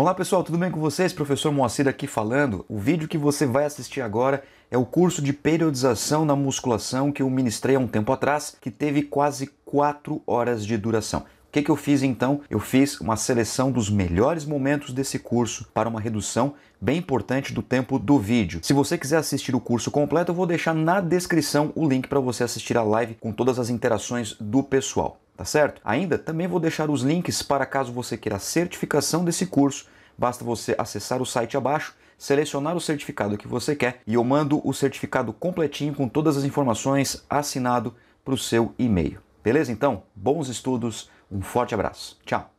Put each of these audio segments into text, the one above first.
Olá pessoal, tudo bem com vocês? Professor Moacir aqui falando. O vídeo que você vai assistir agora é o curso de periodização na musculação que eu ministrei há um tempo atrás, que teve quase 4 horas de duração. O que, que eu fiz então? Eu fiz uma seleção dos melhores momentos desse curso para uma redução bem importante do tempo do vídeo. Se você quiser assistir o curso completo, eu vou deixar na descrição o link para você assistir a live com todas as interações do pessoal tá certo? Ainda também vou deixar os links para caso você queira a certificação desse curso. Basta você acessar o site abaixo, selecionar o certificado que você quer e eu mando o certificado completinho com todas as informações assinado para o seu e-mail. Beleza? Então, bons estudos, um forte abraço. Tchau!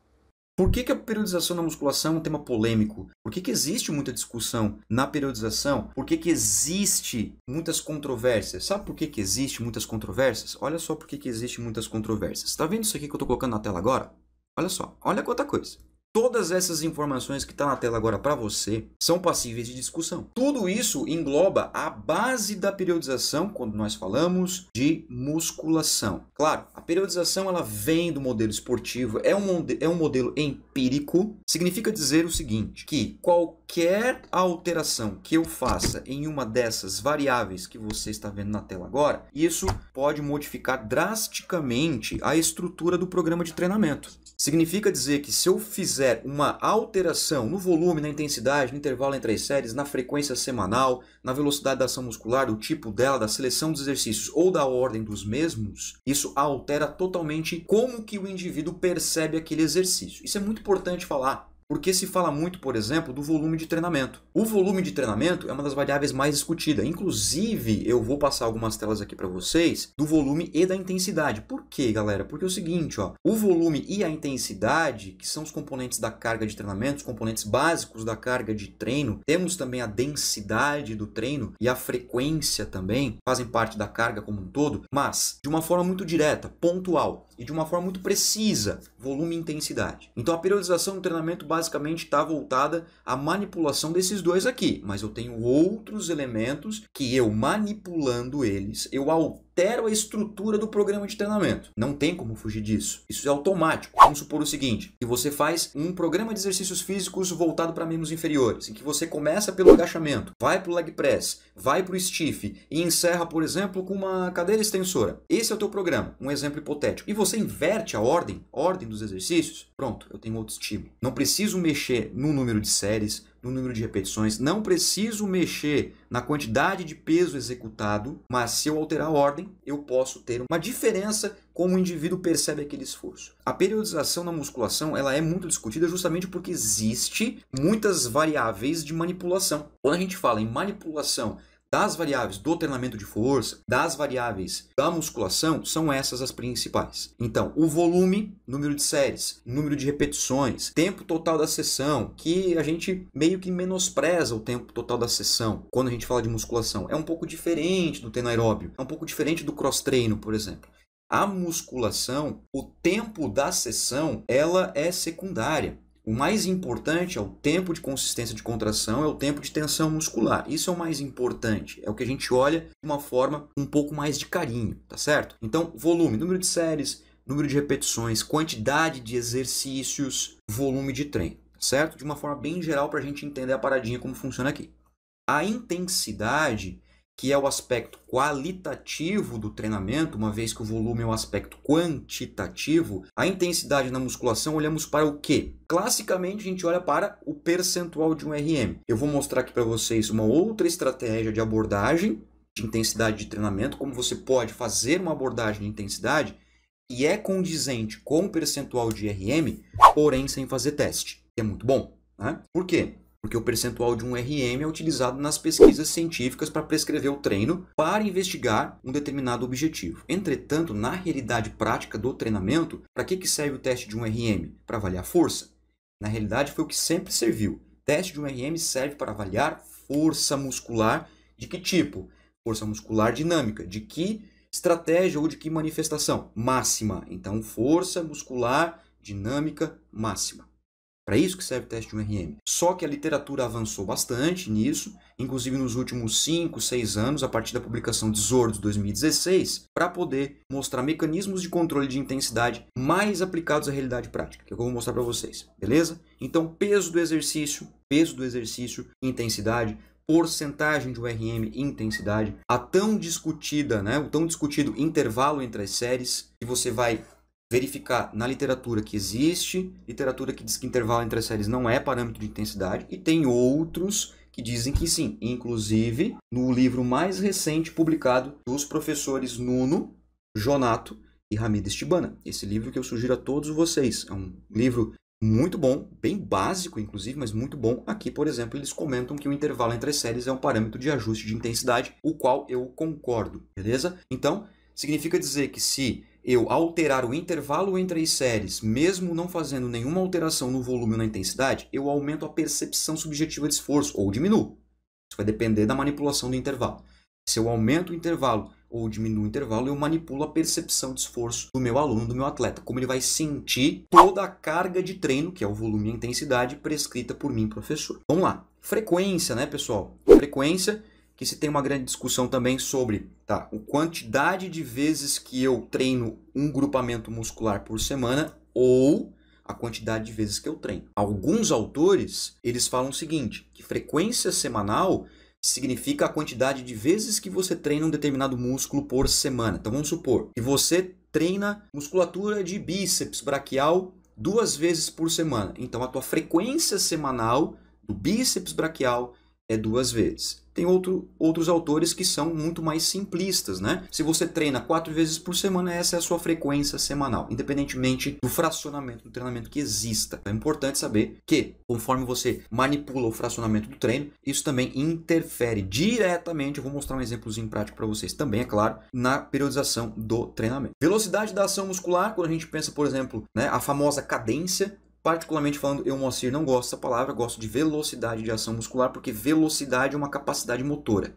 Por que, que a periodização na musculação é um tema polêmico? Por que, que existe muita discussão na periodização? Por que, que existe muitas controvérsias? Sabe por que, que existe muitas controvérsias? Olha só por que, que existe muitas controvérsias. Está vendo isso aqui que eu estou colocando na tela agora? Olha só, olha quanta coisa todas essas informações que está na tela agora para você são passíveis de discussão. Tudo isso engloba a base da periodização quando nós falamos de musculação. Claro, a periodização ela vem do modelo esportivo, é um, é um modelo empírico, significa dizer o seguinte, que qualquer alteração que eu faça em uma dessas variáveis que você está vendo na tela agora, isso pode modificar drasticamente a estrutura do programa de treinamento. Significa dizer que se eu fizer houver uma alteração no volume, na intensidade, no intervalo entre as séries, na frequência semanal, na velocidade da ação muscular, do tipo dela, da seleção dos exercícios ou da ordem dos mesmos, isso altera totalmente como que o indivíduo percebe aquele exercício. Isso é muito importante falar, porque se fala muito, por exemplo, do volume de treinamento. O volume de treinamento é uma das variáveis mais discutida. Inclusive, eu vou passar algumas telas aqui para vocês do volume e da intensidade. Por quê, galera? Porque é o seguinte, ó, o volume e a intensidade, que são os componentes da carga de treinamento, os componentes básicos da carga de treino, temos também a densidade do treino e a frequência também, fazem parte da carga como um todo, mas de uma forma muito direta, pontual e de uma forma muito precisa, volume e intensidade. Então a periodização do treinamento basicamente está voltada à manipulação desses dois aqui, mas eu tenho outros elementos que eu manipulando eles, eu altero a estrutura do programa de treinamento. Não tem como fugir disso. Isso é automático. Vamos supor o seguinte, que você faz um programa de exercícios físicos voltado para membros inferiores, em que você começa pelo agachamento, vai para o leg press, vai para o stiff e encerra, por exemplo, com uma cadeira extensora. Esse é o teu programa, um exemplo hipotético. E você inverte a ordem, a ordem dos exercícios, pronto, eu tenho outro estímulo. Não preciso mexer no número de séries, no número de repetições, não preciso mexer na quantidade de peso executado, mas se eu alterar a ordem, eu posso ter uma diferença como o indivíduo percebe aquele esforço. A periodização na musculação ela é muito discutida justamente porque existe muitas variáveis de manipulação. Quando a gente fala em manipulação das variáveis do treinamento de força, das variáveis da musculação, são essas as principais. Então, o volume, número de séries, número de repetições, tempo total da sessão, que a gente meio que menospreza o tempo total da sessão quando a gente fala de musculação. É um pouco diferente do treino aeróbio, é um pouco diferente do cross-treino, por exemplo. A musculação, o tempo da sessão, ela é secundária. O mais importante é o tempo de consistência de contração, é o tempo de tensão muscular. Isso é o mais importante, é o que a gente olha de uma forma um pouco mais de carinho, tá certo? Então, volume, número de séries, número de repetições, quantidade de exercícios, volume de treino, tá certo? De uma forma bem geral para a gente entender a paradinha como funciona aqui. A intensidade que é o aspecto qualitativo do treinamento, uma vez que o volume é o aspecto quantitativo, a intensidade na musculação olhamos para o quê? Classicamente, a gente olha para o percentual de um RM. Eu vou mostrar aqui para vocês uma outra estratégia de abordagem de intensidade de treinamento, como você pode fazer uma abordagem de intensidade e é condizente com o percentual de RM, porém sem fazer teste. É muito bom, né? Por quê? porque o percentual de um RM é utilizado nas pesquisas científicas para prescrever o treino para investigar um determinado objetivo. Entretanto, na realidade prática do treinamento, para que, que serve o teste de um RM? Para avaliar força. Na realidade, foi o que sempre serviu. Teste de um RM serve para avaliar força muscular de que tipo? Força muscular dinâmica, de que estratégia ou de que manifestação? Máxima. Então, força muscular dinâmica máxima. Para isso que serve o teste de URM. Só que a literatura avançou bastante nisso, inclusive nos últimos 5, 6 anos, a partir da publicação de Zordo de 2016, para poder mostrar mecanismos de controle de intensidade mais aplicados à realidade prática, que é eu vou mostrar para vocês, beleza? Então, peso do exercício, peso do exercício, intensidade, porcentagem de URM e intensidade, a tão discutida, né, o tão discutido intervalo entre as séries, que você vai verificar na literatura que existe, literatura que diz que intervalo entre as séries não é parâmetro de intensidade, e tem outros que dizem que sim. Inclusive, no livro mais recente publicado dos professores Nuno, Jonato e Hamid Estibana. Esse livro que eu sugiro a todos vocês. É um livro muito bom, bem básico, inclusive, mas muito bom. Aqui, por exemplo, eles comentam que o intervalo entre as séries é um parâmetro de ajuste de intensidade, o qual eu concordo, beleza? Então, significa dizer que se eu alterar o intervalo entre as séries, mesmo não fazendo nenhuma alteração no volume ou na intensidade, eu aumento a percepção subjetiva de esforço ou diminuo. Isso vai depender da manipulação do intervalo. Se eu aumento o intervalo ou diminuo o intervalo, eu manipulo a percepção de esforço do meu aluno, do meu atleta, como ele vai sentir toda a carga de treino, que é o volume e a intensidade prescrita por mim, professor. Vamos lá. Frequência, né, pessoal? Frequência que se tem uma grande discussão também sobre tá, a quantidade de vezes que eu treino um grupamento muscular por semana ou a quantidade de vezes que eu treino. Alguns autores, eles falam o seguinte, que frequência semanal significa a quantidade de vezes que você treina um determinado músculo por semana. Então vamos supor que você treina musculatura de bíceps braquial duas vezes por semana. Então a tua frequência semanal do bíceps braquial, é duas vezes. Tem outro, outros autores que são muito mais simplistas, né? Se você treina quatro vezes por semana, essa é a sua frequência semanal, independentemente do fracionamento do treinamento que exista. É importante saber que, conforme você manipula o fracionamento do treino, isso também interfere diretamente. Eu vou mostrar um exemplozinho prático para vocês também, é claro, na periodização do treinamento. Velocidade da ação muscular, quando a gente pensa, por exemplo, né, a famosa cadência, Particularmente falando, eu, Moacir, não gosto dessa palavra, gosto de velocidade de ação muscular, porque velocidade é uma capacidade motora.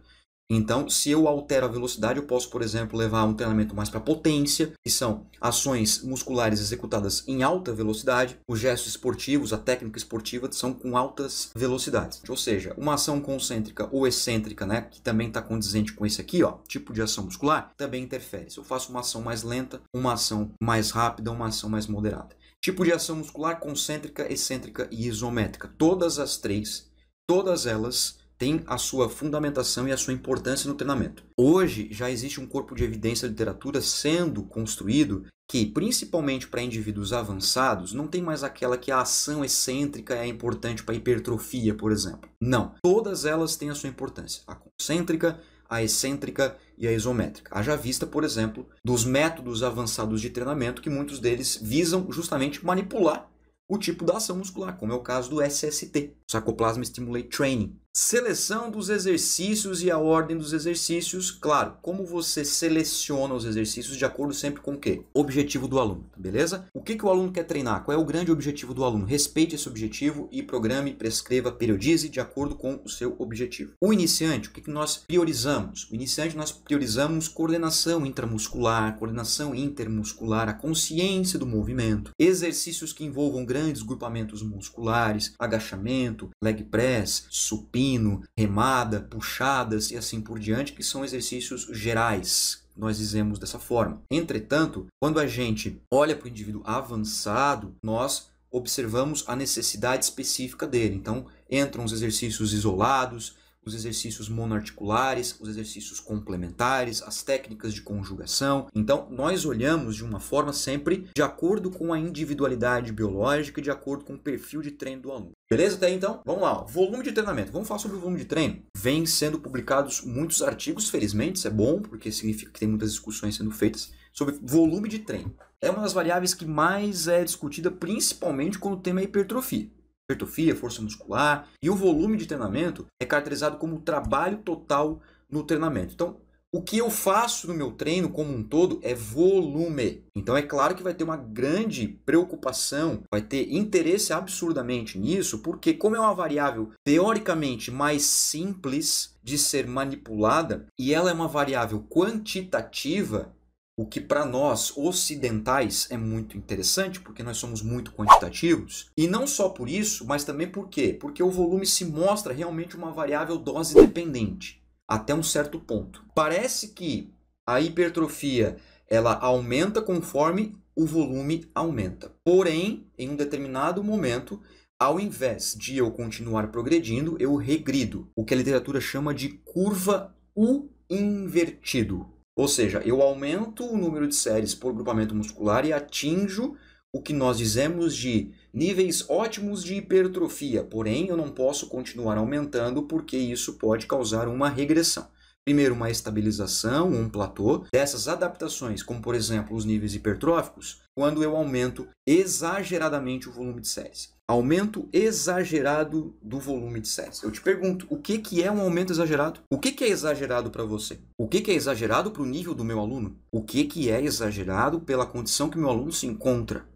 Então, se eu altero a velocidade, eu posso, por exemplo, levar um treinamento mais para potência, que são ações musculares executadas em alta velocidade, os gestos esportivos, a técnica esportiva são com altas velocidades. Ou seja, uma ação concêntrica ou excêntrica, né, que também está condizente com esse aqui, ó, tipo de ação muscular, também interfere. Se eu faço uma ação mais lenta, uma ação mais rápida, uma ação mais moderada. Tipo de ação muscular concêntrica, excêntrica e isométrica. Todas as três, todas elas têm a sua fundamentação e a sua importância no treinamento. Hoje já existe um corpo de evidência de literatura sendo construído que, principalmente para indivíduos avançados, não tem mais aquela que a ação excêntrica é importante para hipertrofia, por exemplo. Não. Todas elas têm a sua importância. A concêntrica, a excêntrica e a isométrica. Haja vista, por exemplo, dos métodos avançados de treinamento que muitos deles visam justamente manipular o tipo da ação muscular, como é o caso do SST, Sarcoplasma Stimulate Training, Seleção dos exercícios e a ordem dos exercícios, claro, como você seleciona os exercícios de acordo sempre com o quê? Objetivo do aluno, tá beleza? O que, que o aluno quer treinar? Qual é o grande objetivo do aluno? Respeite esse objetivo e programe, prescreva, periodize de acordo com o seu objetivo. O iniciante, o que, que nós priorizamos? O iniciante nós priorizamos coordenação intramuscular, coordenação intermuscular, a consciência do movimento, exercícios que envolvam grandes grupamentos musculares, agachamento, leg press, supino, supino, remada, puxadas e assim por diante, que são exercícios gerais. Nós dizemos dessa forma. Entretanto, quando a gente olha para o indivíduo avançado, nós observamos a necessidade específica dele. Então, entram os exercícios isolados, os exercícios monoarticulares, os exercícios complementares, as técnicas de conjugação. Então, nós olhamos de uma forma sempre de acordo com a individualidade biológica e de acordo com o perfil de treino do aluno. Beleza até aí, então? Vamos lá, ó. volume de treinamento. Vamos falar sobre o volume de treino. Vem sendo publicados muitos artigos, felizmente, isso é bom, porque significa que tem muitas discussões sendo feitas sobre volume de treino. É uma das variáveis que mais é discutida, principalmente quando o tema é hipertrofia hipertrofia, força muscular. E o volume de treinamento é caracterizado como trabalho total no treinamento. Então, o que eu faço no meu treino como um todo é volume. Então é claro que vai ter uma grande preocupação, vai ter interesse absurdamente nisso, porque como é uma variável teoricamente mais simples de ser manipulada e ela é uma variável quantitativa, o que para nós ocidentais é muito interessante, porque nós somos muito quantitativos. E não só por isso, mas também por quê? Porque o volume se mostra realmente uma variável dose dependente, até um certo ponto. Parece que a hipertrofia ela aumenta conforme o volume aumenta. Porém, em um determinado momento, ao invés de eu continuar progredindo, eu regrido, o que a literatura chama de curva U invertido. Ou seja, eu aumento o número de séries por grupamento muscular e atinjo o que nós dizemos de níveis ótimos de hipertrofia, porém eu não posso continuar aumentando porque isso pode causar uma regressão. Primeiro, uma estabilização, um platô dessas adaptações, como por exemplo os níveis hipertróficos, quando eu aumento exageradamente o volume de séries. Aumento exagerado do volume de séries. Eu te pergunto, o que, que é um aumento exagerado? O que, que é exagerado para você? O que, que é exagerado para o nível do meu aluno? O que, que é exagerado pela condição que meu aluno se encontra?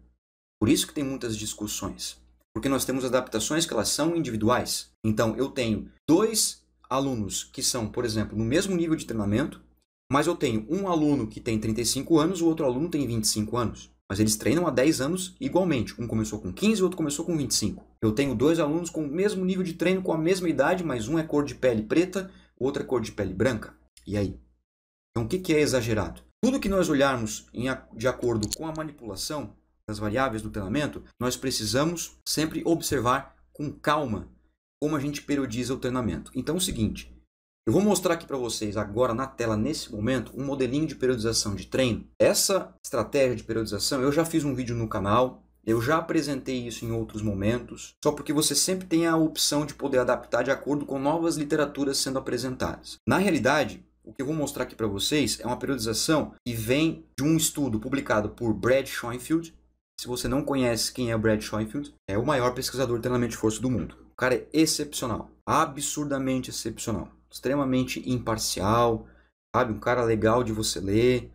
Por isso que tem muitas discussões. Porque nós temos adaptações que elas são individuais. Então, eu tenho dois alunos que são, por exemplo, no mesmo nível de treinamento, mas eu tenho um aluno que tem 35 anos, o outro aluno tem 25 anos mas eles treinam há 10 anos igualmente. Um começou com 15, o outro começou com 25. Eu tenho dois alunos com o mesmo nível de treino, com a mesma idade, mas um é cor de pele preta, o outro é cor de pele branca. E aí? Então o que é exagerado? Tudo que nós olharmos em, de acordo com a manipulação das variáveis do treinamento, nós precisamos sempre observar com calma como a gente periodiza o treinamento. Então é o seguinte, eu vou mostrar aqui para vocês agora na tela, nesse momento, um modelinho de periodização de treino. Essa estratégia de periodização eu já fiz um vídeo no canal, eu já apresentei isso em outros momentos, só porque você sempre tem a opção de poder adaptar de acordo com novas literaturas sendo apresentadas. Na realidade, o que eu vou mostrar aqui para vocês é uma periodização que vem de um estudo publicado por Brad Schoenfield. Se você não conhece quem é o Brad Schoenfield, é o maior pesquisador de treinamento de força do mundo. O cara é excepcional, absurdamente excepcional extremamente imparcial, sabe? Um cara legal de você ler,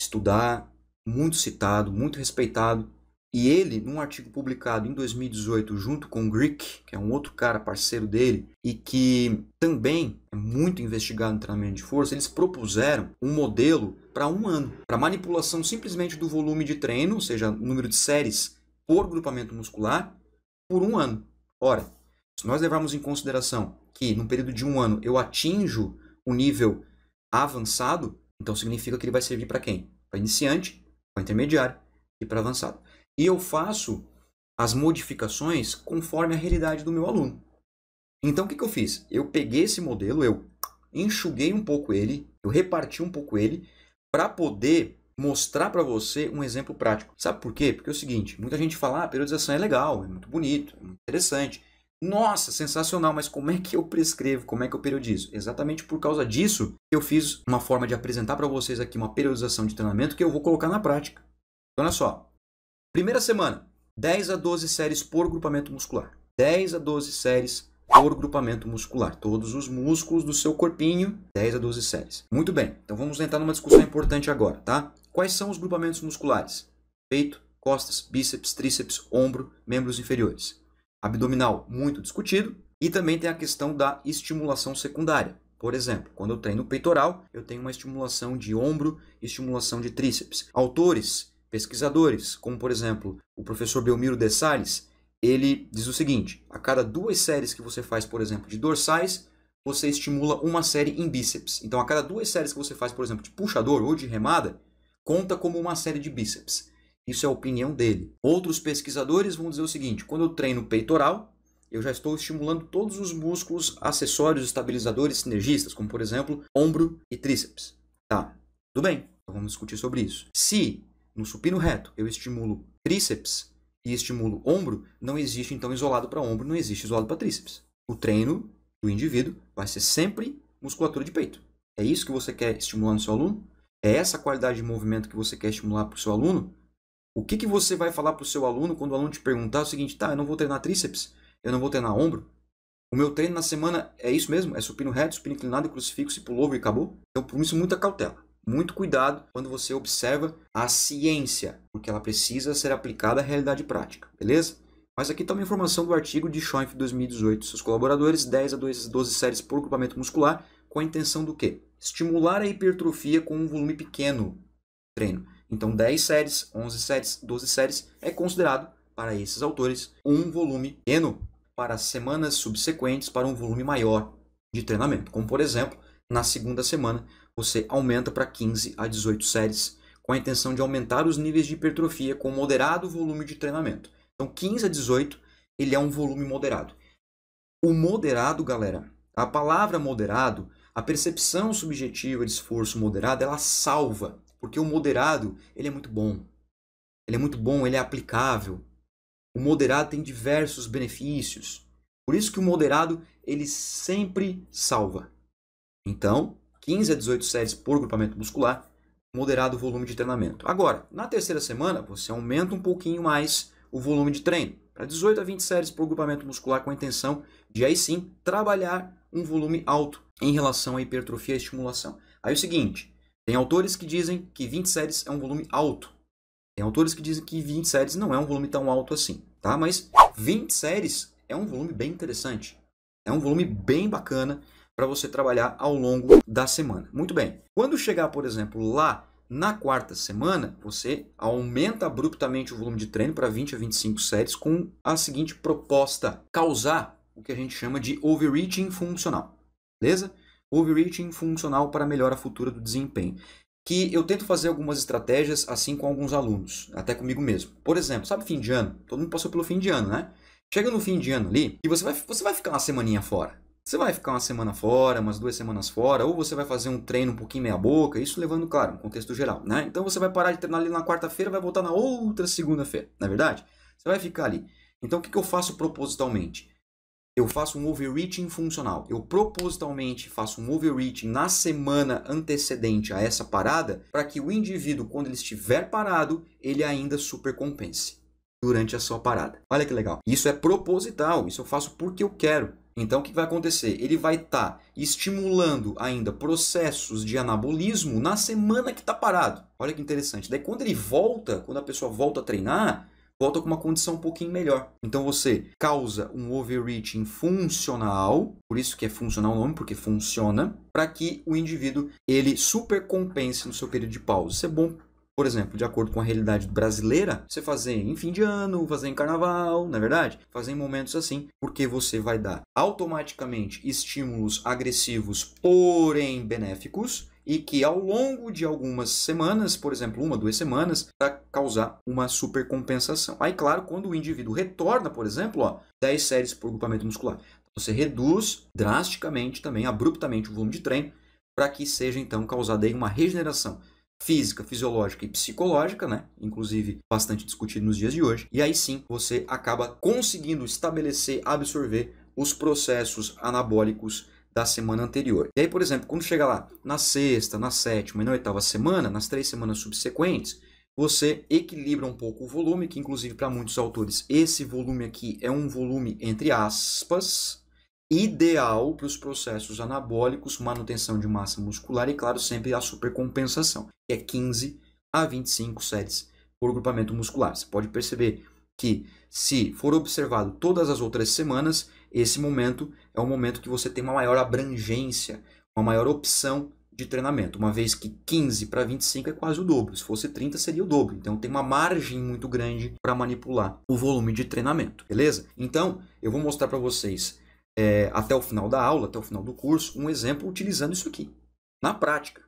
estudar, muito citado, muito respeitado. E ele, num artigo publicado em 2018, junto com o Greek, que é um outro cara parceiro dele, e que também é muito investigado no treinamento de força, eles propuseram um modelo para um ano, para manipulação simplesmente do volume de treino, ou seja, número de séries por grupamento muscular, por um ano. Ora, se nós levarmos em consideração que no período de um ano eu atinjo o nível avançado, então significa que ele vai servir para quem? Para iniciante, para intermediário e para avançado. E eu faço as modificações conforme a realidade do meu aluno. Então o que, que eu fiz? Eu peguei esse modelo, eu enxuguei um pouco ele, eu reparti um pouco ele para poder mostrar para você um exemplo prático. Sabe por quê? Porque é o seguinte, muita gente fala, ah, a periodização é legal, é muito bonito, é muito interessante, nossa, sensacional, mas como é que eu prescrevo? Como é que eu periodizo? Exatamente por causa disso eu fiz uma forma de apresentar para vocês aqui uma periodização de treinamento que eu vou colocar na prática. Então, olha só. Primeira semana, 10 a 12 séries por grupamento muscular. 10 a 12 séries por grupamento muscular. Todos os músculos do seu corpinho, 10 a 12 séries. Muito bem, então vamos entrar numa discussão importante agora, tá? Quais são os grupamentos musculares? Peito, costas, bíceps, tríceps, ombro, membros inferiores abdominal, muito discutido, e também tem a questão da estimulação secundária. Por exemplo, quando eu treino peitoral, eu tenho uma estimulação de ombro e estimulação de tríceps. Autores, pesquisadores, como por exemplo o professor Belmiro de Salles, ele diz o seguinte: a cada duas séries que você faz, por exemplo, de dorsais, você estimula uma série em bíceps. Então, a cada duas séries que você faz, por exemplo, de puxador ou de remada, conta como uma série de bíceps. Isso é a opinião dele. Outros pesquisadores vão dizer o seguinte: quando eu treino peitoral, eu já estou estimulando todos os músculos acessórios, estabilizadores, sinergistas, como por exemplo ombro e tríceps. Tá, tudo bem, então vamos discutir sobre isso. Se no supino reto eu estimulo tríceps e estimulo ombro, não existe então isolado para ombro, não existe isolado para tríceps. O treino do indivíduo vai ser sempre musculatura de peito. É isso que você quer estimular no seu aluno? É essa qualidade de movimento que você quer estimular para o seu aluno? O que, que você vai falar para o seu aluno quando o aluno te perguntar o seguinte, tá, eu não vou treinar tríceps, eu não vou treinar ombro, o meu treino na semana é isso mesmo, é supino reto, supino inclinado, crucifixo e pullover e acabou. Então, por isso, muita cautela. Muito cuidado quando você observa a ciência, porque ela precisa ser aplicada à realidade prática, beleza? Mas aqui está uma informação do artigo de Schoenf 2018. Seus colaboradores, 10 a 12 séries por grupamento muscular, com a intenção do quê? Estimular a hipertrofia com um volume pequeno treino. Então, 10 séries, 11 séries, 12 séries é considerado, para esses autores, um volume pequeno para semanas subsequentes para um volume maior de treinamento. Como, por exemplo, na segunda semana, você aumenta para 15 a 18 séries com a intenção de aumentar os níveis de hipertrofia com moderado volume de treinamento. Então, 15 a 18, ele é um volume moderado. O moderado, galera, a palavra moderado, a percepção subjetiva de esforço moderado, ela salva porque o moderado, ele é muito bom. Ele é muito bom, ele é aplicável. O moderado tem diversos benefícios. Por isso que o moderado, ele sempre salva. Então, 15 a 18 séries por grupamento muscular, moderado o volume de treinamento. Agora, na terceira semana, você aumenta um pouquinho mais o volume de treino, para 18 a 20 séries por grupamento muscular com a intenção de aí sim trabalhar um volume alto em relação à hipertrofia e estimulação. Aí é o seguinte, tem autores que dizem que 20 séries é um volume alto. Tem autores que dizem que 20 séries não é um volume tão alto assim, tá? Mas 20 séries é um volume bem interessante. É um volume bem bacana para você trabalhar ao longo da semana. Muito bem. Quando chegar, por exemplo, lá na quarta semana, você aumenta abruptamente o volume de treino para 20 a 25 séries com a seguinte proposta: causar o que a gente chama de overreaching funcional. Beleza? overreaching funcional para melhora futura do desempenho, que eu tento fazer algumas estratégias assim com alguns alunos, até comigo mesmo. Por exemplo, sabe fim de ano? Todo mundo passou pelo fim de ano, né? Chega no fim de ano ali e você vai, você vai ficar uma semaninha fora. Você vai ficar uma semana fora, umas duas semanas fora, ou você vai fazer um treino um pouquinho meia boca, isso levando, claro, um contexto geral, né? Então você vai parar de treinar ali na quarta-feira, vai voltar na outra segunda-feira, na é verdade? Você vai ficar ali. Então o que eu faço propositalmente? eu faço um overreaching funcional. Eu propositalmente faço um overreaching na semana antecedente a essa parada para que o indivíduo, quando ele estiver parado, ele ainda supercompense durante a sua parada. Olha que legal. Isso é proposital, isso eu faço porque eu quero. Então, o que vai acontecer? Ele vai estar tá estimulando ainda processos de anabolismo na semana que está parado. Olha que interessante. Daí, quando ele volta, quando a pessoa volta a treinar, volta com uma condição um pouquinho melhor. Então você causa um overreaching funcional, por isso que é funcional o nome, porque funciona, para que o indivíduo ele supercompense no seu período de pausa. Isso é bom por exemplo, de acordo com a realidade brasileira, você fazer em fim de ano, fazer em carnaval, na é verdade, fazer em momentos assim, porque você vai dar automaticamente estímulos agressivos, porém benéficos, e que ao longo de algumas semanas, por exemplo, uma, duas semanas, para causar uma supercompensação. Aí, claro, quando o indivíduo retorna, por exemplo, ó, 10 séries por grupamento muscular, você reduz drasticamente também, abruptamente, o volume de treino para que seja então causada aí uma regeneração física, fisiológica e psicológica, né? Inclusive bastante discutido nos dias de hoje. E aí sim você acaba conseguindo estabelecer, absorver os processos anabólicos da semana anterior. E aí, por exemplo, quando chega lá na sexta, na sétima e na oitava semana, nas três semanas subsequentes, você equilibra um pouco o volume, que inclusive para muitos autores esse volume aqui é um volume entre aspas ideal para os processos anabólicos, manutenção de massa muscular e claro, sempre a supercompensação, que é 15 a 25 séries por grupamento muscular. Você pode perceber que se for observado todas as outras semanas, esse momento é o momento que você tem uma maior abrangência, uma maior opção de treinamento, uma vez que 15 para 25 é quase o dobro, se fosse 30 seria o dobro. Então tem uma margem muito grande para manipular o volume de treinamento, beleza? Então eu vou mostrar para vocês é, até o final da aula, até o final do curso, um exemplo utilizando isso aqui na prática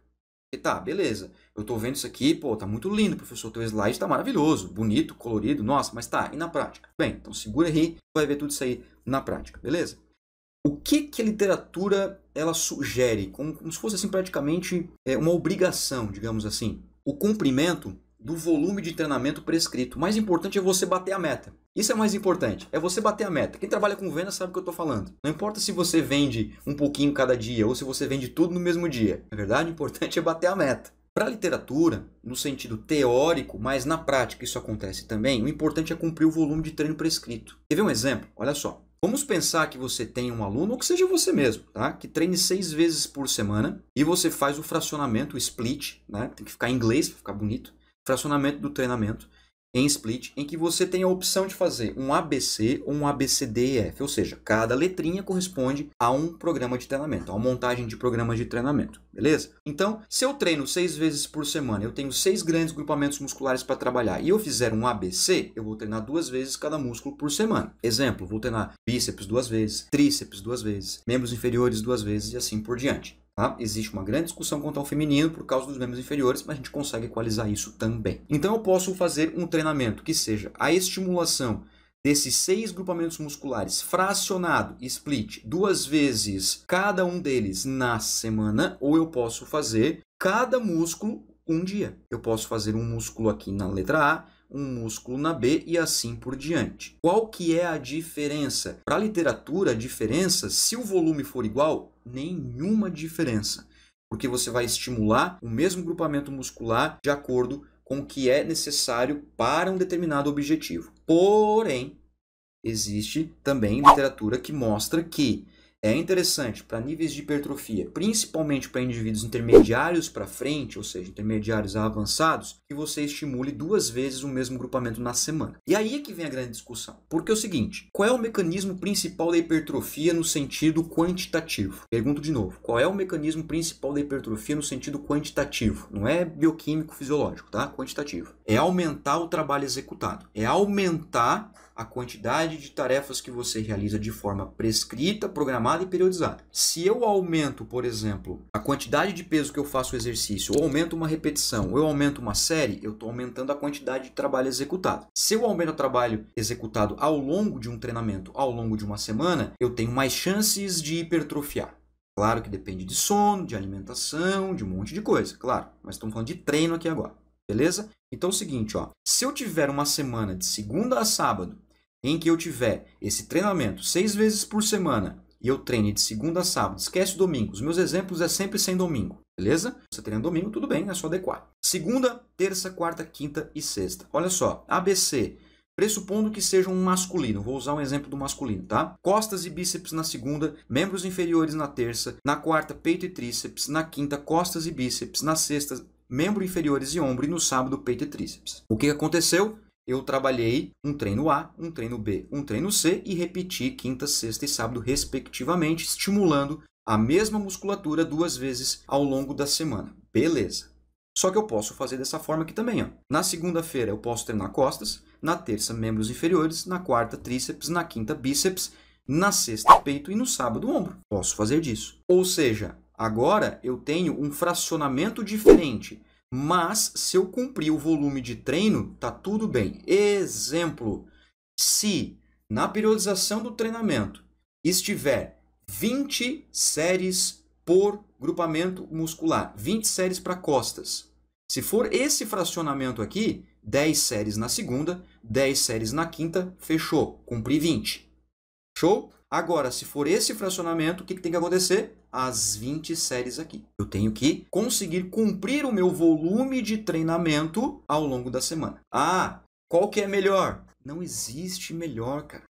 tá, beleza. Eu tô vendo isso aqui, pô, tá muito lindo, professor. Teu slide tá maravilhoso, bonito, colorido, nossa, mas tá, e na prática? Bem, então segura aí, vai ver tudo isso aí na prática, beleza? O que, que a literatura ela sugere? Como, como se fosse assim, praticamente é, uma obrigação, digamos assim. O cumprimento do volume de treinamento prescrito. O mais importante é você bater a meta. Isso é mais importante, é você bater a meta. Quem trabalha com venda sabe o que eu estou falando. Não importa se você vende um pouquinho cada dia ou se você vende tudo no mesmo dia. Na verdade, o importante é bater a meta. Para a literatura, no sentido teórico, mas na prática isso acontece também, o importante é cumprir o volume de treino prescrito. Quer ver um exemplo? Olha só. Vamos pensar que você tem um aluno, ou que seja você mesmo, tá? que treine seis vezes por semana e você faz o fracionamento, o split, né? tem que ficar em inglês para ficar bonito fracionamento do treinamento em split, em que você tem a opção de fazer um ABC ou um ABCDEF, ou seja, cada letrinha corresponde a um programa de treinamento, a uma montagem de programas de treinamento, beleza? Então, se eu treino seis vezes por semana, eu tenho seis grandes grupamentos musculares para trabalhar e eu fizer um ABC, eu vou treinar duas vezes cada músculo por semana. Exemplo, vou treinar bíceps duas vezes, tríceps duas vezes, membros inferiores duas vezes e assim por diante. Tá? Existe uma grande discussão quanto ao feminino por causa dos membros inferiores, mas a gente consegue equalizar isso também. Então eu posso fazer um treinamento que seja a estimulação desses seis grupamentos musculares fracionado, split, duas vezes cada um deles na semana, ou eu posso fazer cada músculo um dia. Eu posso fazer um músculo aqui na letra A, um músculo na B e assim por diante. Qual que é a diferença? Para a literatura, a diferença, se o volume for igual, nenhuma diferença, porque você vai estimular o mesmo grupamento muscular de acordo com o que é necessário para um determinado objetivo. Porém, existe também literatura que mostra que é interessante para níveis de hipertrofia, principalmente para indivíduos intermediários para frente, ou seja, intermediários a avançados, que você estimule duas vezes o mesmo grupamento na semana. E aí é que vem a grande discussão, porque é o seguinte: qual é o mecanismo principal da hipertrofia no sentido quantitativo? Pergunto de novo: qual é o mecanismo principal da hipertrofia no sentido quantitativo? Não é bioquímico fisiológico, tá? Quantitativo. É aumentar o trabalho executado, é aumentar a quantidade de tarefas que você realiza de forma prescrita, programada e periodizada. Se eu aumento, por exemplo, a quantidade de peso que eu faço o exercício, ou aumento uma repetição, ou eu aumento uma série, eu estou aumentando a quantidade de trabalho executado. Se eu aumento o trabalho executado ao longo de um treinamento, ao longo de uma semana, eu tenho mais chances de hipertrofiar. Claro que depende de sono, de alimentação, de um monte de coisa, claro. Mas estamos falando de treino aqui agora beleza? Então é o seguinte, ó, se eu tiver uma semana de segunda a sábado em que eu tiver esse treinamento seis vezes por semana e eu treine de segunda a sábado, esquece domingo. Os meus exemplos é sempre sem domingo, beleza? Você treina domingo, tudo bem, é só adequar. Segunda, terça, quarta, quinta e sexta. Olha só, ABC. Pressupondo que seja um masculino, vou usar um exemplo do masculino, tá? Costas e bíceps na segunda, membros inferiores na terça, na quarta, peito e tríceps, na quinta, costas e bíceps, na sexta, membro inferiores e ombro, e no sábado, peito e tríceps. O que aconteceu? Eu trabalhei um treino A, um treino B, um treino C e repeti quinta, sexta e sábado, respectivamente, estimulando a mesma musculatura duas vezes ao longo da semana. Beleza. Só que eu posso fazer dessa forma aqui também. Ó. Na segunda-feira eu posso treinar costas, na terça membros inferiores, na quarta tríceps, na quinta bíceps, na sexta peito e no sábado ombro. Posso fazer disso. Ou seja, Agora eu tenho um fracionamento diferente, mas se eu cumprir o volume de treino, tá tudo bem. Exemplo: se na periodização do treinamento estiver 20 séries por grupamento muscular, 20 séries para costas. Se for esse fracionamento aqui, 10 séries na segunda, 10 séries na quinta, fechou, cumpri 20. Show? Agora, se for esse fracionamento, o que, que tem que acontecer? As 20 séries aqui. Eu tenho que conseguir cumprir o meu volume de treinamento ao longo da semana. Ah, qual que é melhor? Não existe melhor, cara.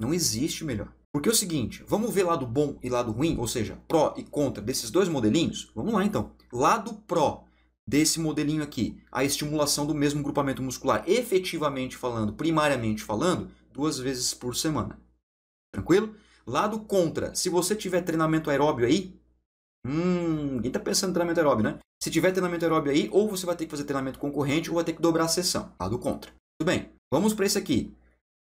Não existe melhor. Porque é o seguinte, vamos ver lado bom e lado ruim, ou seja, pró e contra desses dois modelinhos? Vamos lá então. Lado pró desse modelinho aqui, a estimulação do mesmo grupamento muscular, efetivamente falando, primariamente falando, duas vezes por semana. Tranquilo? Lado contra, se você tiver treinamento aeróbio aí, hum, ninguém tá pensando em treinamento aeróbio, né? Se tiver treinamento aeróbio aí, ou você vai ter que fazer treinamento concorrente ou vai ter que dobrar a sessão. Lado contra. Tudo bem, vamos para esse aqui.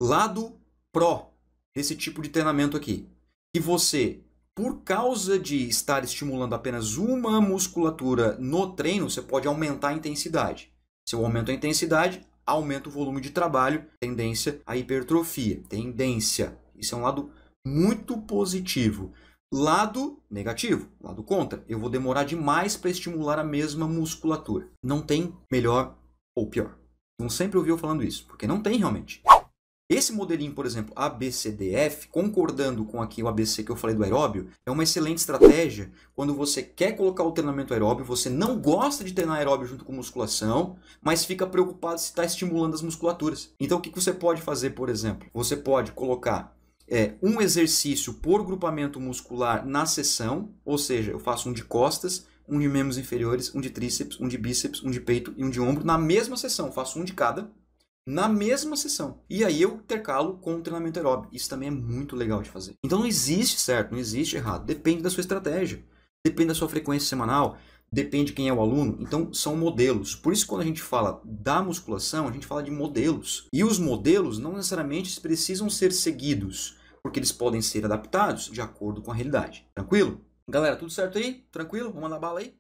Lado pró desse tipo de treinamento aqui. Que você, por causa de estar estimulando apenas uma musculatura no treino, você pode aumentar a intensidade. Se eu aumento a intensidade, aumenta o volume de trabalho, tendência à hipertrofia, tendência isso é um lado muito positivo. Lado negativo, lado contra, eu vou demorar demais para estimular a mesma musculatura. Não tem melhor ou pior. Não sempre ouviu falando isso, porque não tem realmente. Esse modelinho, por exemplo, ABCDF, concordando com aqui o ABC que eu falei do aeróbio, é uma excelente estratégia quando você quer colocar o treinamento aeróbio, você não gosta de treinar aeróbio junto com musculação, mas fica preocupado se está estimulando as musculaturas. Então, o que você pode fazer, por exemplo? Você pode colocar é, um exercício por grupamento muscular na sessão, ou seja, eu faço um de costas, um de membros inferiores, um de tríceps, um de bíceps, um de peito e um de ombro na mesma sessão. Eu faço um de cada na mesma sessão. E aí eu intercalo com o treinamento aeróbico. Isso também é muito legal de fazer. Então não existe certo, não existe errado. Depende da sua estratégia. Depende da sua frequência semanal depende quem é o aluno. Então, são modelos. Por isso, quando a gente fala da musculação, a gente fala de modelos. E os modelos não necessariamente precisam ser seguidos, porque eles podem ser adaptados de acordo com a realidade. Tranquilo? Galera, tudo certo aí? Tranquilo? Vamos mandar bala aí?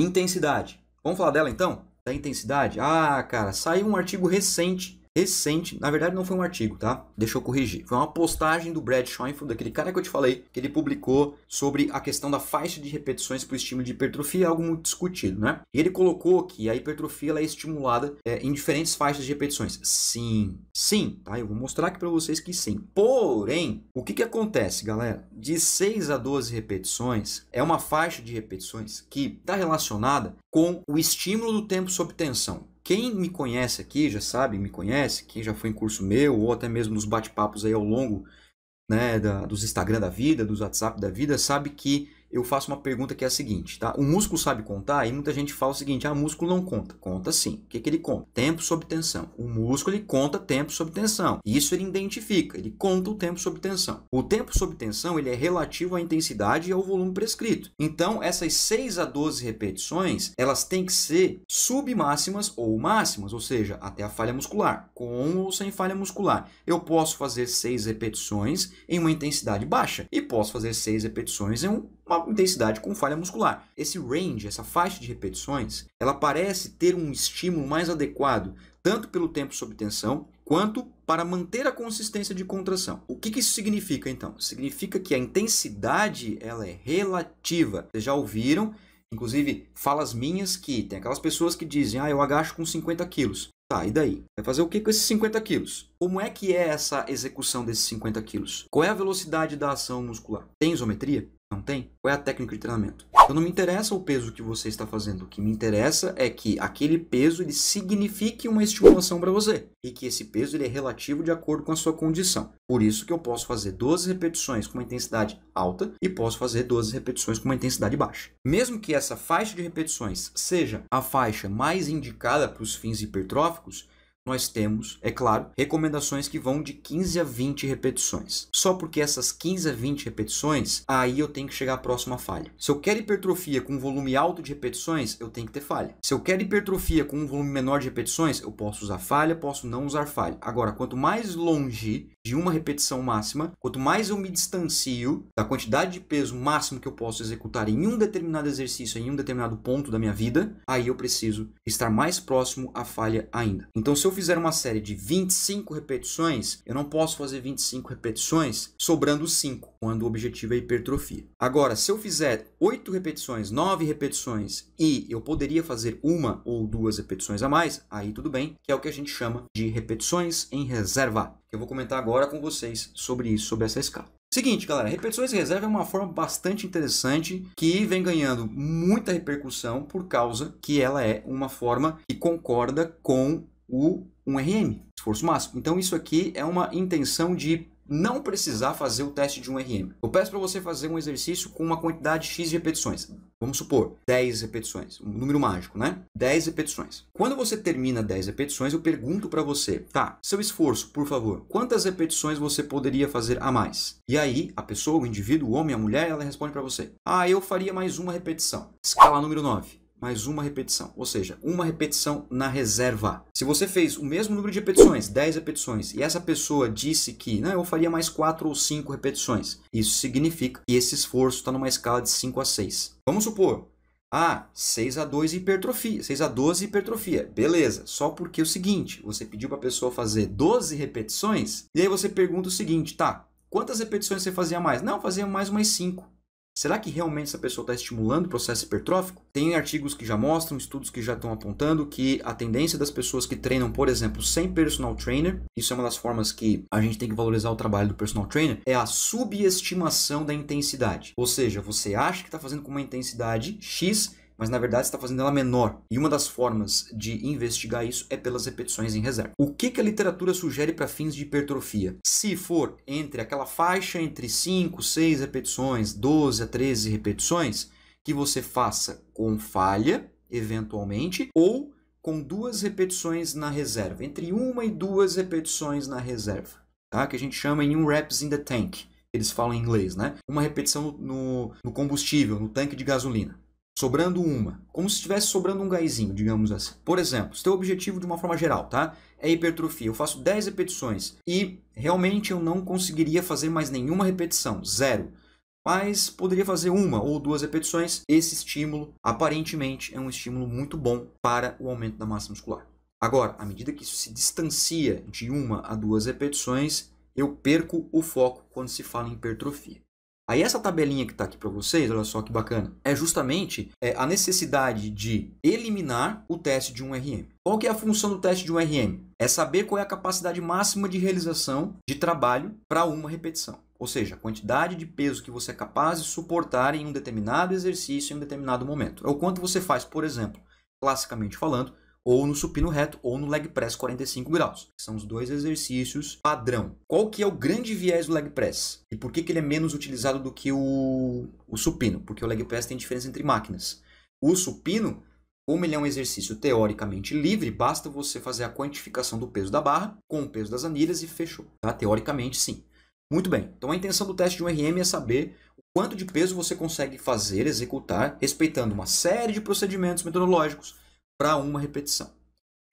Intensidade. Vamos falar dela então? Da intensidade? Ah, cara, saiu um artigo recente recente, na verdade não foi um artigo, tá? Deixa eu corrigir. Foi uma postagem do Brad Schoenfeld, daquele cara que eu te falei, que ele publicou sobre a questão da faixa de repetições para o estímulo de hipertrofia, algo muito discutido, né? E ele colocou que a hipertrofia ela é estimulada é, em diferentes faixas de repetições. Sim, sim, tá? Eu vou mostrar aqui para vocês que sim. Porém, o que, que acontece, galera? De 6 a 12 repetições é uma faixa de repetições que está relacionada com o estímulo do tempo sob tensão. Quem me conhece aqui, já sabe, me conhece, quem já foi em curso meu, ou até mesmo nos bate-papos aí ao longo né, da, dos Instagram da vida, dos WhatsApp da vida, sabe que eu faço uma pergunta que é a seguinte, tá? O músculo sabe contar e muita gente fala o seguinte, ah, o músculo não conta. Conta sim. O que, que ele conta? Tempo sob tensão. O músculo ele conta tempo sob tensão. Isso ele identifica, ele conta o tempo sob tensão. O tempo sob tensão ele é relativo à intensidade e ao volume prescrito. Então, essas 6 a 12 repetições, elas têm que ser submáximas ou máximas, ou seja, até a falha muscular, com ou sem falha muscular. Eu posso fazer 6 repetições em uma intensidade baixa e posso fazer 6 repetições em um uma intensidade com falha muscular. Esse range, essa faixa de repetições, ela parece ter um estímulo mais adequado tanto pelo tempo sob tensão quanto para manter a consistência de contração. O que, que, isso significa então? Significa que a intensidade ela é relativa. Vocês já ouviram, inclusive, falas minhas que tem aquelas pessoas que dizem, ah, eu agacho com 50 quilos. Tá, e daí? Vai fazer o que com esses 50 quilos? Como é que é essa execução desses 50 quilos? Qual é a velocidade da ação muscular? Tem isometria? não tem? Qual é a técnica de treinamento? Então não me interessa o peso que você está fazendo. O que me interessa é que aquele peso ele signifique uma estimulação para você e que esse peso ele é relativo de acordo com a sua condição. Por isso que eu posso fazer 12 repetições com uma intensidade alta e posso fazer 12 repetições com uma intensidade baixa. Mesmo que essa faixa de repetições seja a faixa mais indicada para os fins hipertróficos, nós temos, é claro, recomendações que vão de 15 a 20 repetições. Só porque essas 15 a 20 repetições, aí eu tenho que chegar à próxima falha. Se eu quero hipertrofia com um volume alto de repetições, eu tenho que ter falha. Se eu quero hipertrofia com um volume menor de repetições, eu posso usar falha, posso não usar falha. Agora, quanto mais longe de uma repetição máxima, quanto mais eu me distancio da quantidade de peso máximo que eu posso executar em um determinado exercício, em um determinado ponto da minha vida, aí eu preciso estar mais próximo à falha ainda. Então, se eu fizer uma série de 25 repetições, eu não posso fazer 25 repetições sobrando 5, quando o objetivo é hipertrofia. Agora, se eu fizer 8 repetições, 9 repetições e eu poderia fazer uma ou duas repetições a mais, aí tudo bem, que é o que a gente chama de repetições em reserva que eu vou comentar agora com vocês sobre isso, sobre essa escala. Seguinte, galera, repetições de reserva é uma forma bastante interessante que vem ganhando muita repercussão por causa que ela é uma forma que concorda com o 1RM, esforço máximo. Então isso aqui é uma intenção de não precisar fazer o teste de um RM. Eu peço para você fazer um exercício com uma quantidade X de repetições. Vamos supor, 10 repetições, um número mágico, né? 10 repetições. Quando você termina 10 repetições, eu pergunto para você, tá, seu esforço, por favor, quantas repetições você poderia fazer a mais? E aí, a pessoa, o indivíduo, o homem, a mulher, ela responde para você, ah, eu faria mais uma repetição. Escala número 9 mais uma repetição. Ou seja, uma repetição na reserva. Se você fez o mesmo número de repetições, 10 repetições, e essa pessoa disse que não, eu faria mais 4 ou 5 repetições, isso significa que esse esforço está numa escala de 5 a 6. Vamos supor, ah, 6 a 2 hipertrofia, 6 a 12 hipertrofia. Beleza, só porque é o seguinte, você pediu para a pessoa fazer 12 repetições, e aí você pergunta o seguinte, tá, quantas repetições você fazia mais? Não, fazia mais umas 5. Será que realmente essa pessoa está estimulando o processo hipertrófico? Tem artigos que já mostram, estudos que já estão apontando que a tendência das pessoas que treinam, por exemplo, sem personal trainer, isso é uma das formas que a gente tem que valorizar o trabalho do personal trainer, é a subestimação da intensidade. Ou seja, você acha que está fazendo com uma intensidade X mas na verdade está fazendo ela menor. E uma das formas de investigar isso é pelas repetições em reserva. O que, que a literatura sugere para fins de hipertrofia? Se for entre aquela faixa entre 5, 6 repetições, 12 a 13 repetições, que você faça com falha, eventualmente, ou com duas repetições na reserva, entre uma e duas repetições na reserva, tá? que a gente chama em um reps in the tank, eles falam em inglês, né? Uma repetição no, no combustível, no tanque de gasolina sobrando uma, como se estivesse sobrando um gaizinho, digamos assim. Por exemplo, se teu objetivo de uma forma geral, tá? É hipertrofia, eu faço 10 repetições e realmente eu não conseguiria fazer mais nenhuma repetição, zero. Mas poderia fazer uma ou duas repetições. Esse estímulo, aparentemente, é um estímulo muito bom para o aumento da massa muscular. Agora, à medida que isso se distancia de uma a duas repetições, eu perco o foco quando se fala em hipertrofia. Aí essa tabelinha que está aqui para vocês, olha só que bacana, é justamente é, a necessidade de eliminar o teste de um RM. Qual que é a função do teste de um RM? É saber qual é a capacidade máxima de realização de trabalho para uma repetição. Ou seja, a quantidade de peso que você é capaz de suportar em um determinado exercício em um determinado momento. É o quanto você faz, por exemplo, classicamente falando, ou no supino reto ou no leg press 45 graus. São os dois exercícios padrão. Qual que é o grande viés do leg press? E por que, que ele é menos utilizado do que o, o supino? Porque o leg press tem diferença entre máquinas. O supino, como ele é um exercício teoricamente livre, basta você fazer a quantificação do peso da barra com o peso das anilhas e fechou. Tá? Teoricamente, sim. Muito bem, então a intenção do teste de um RM é saber o quanto de peso você consegue fazer, executar, respeitando uma série de procedimentos metodológicos para uma repetição.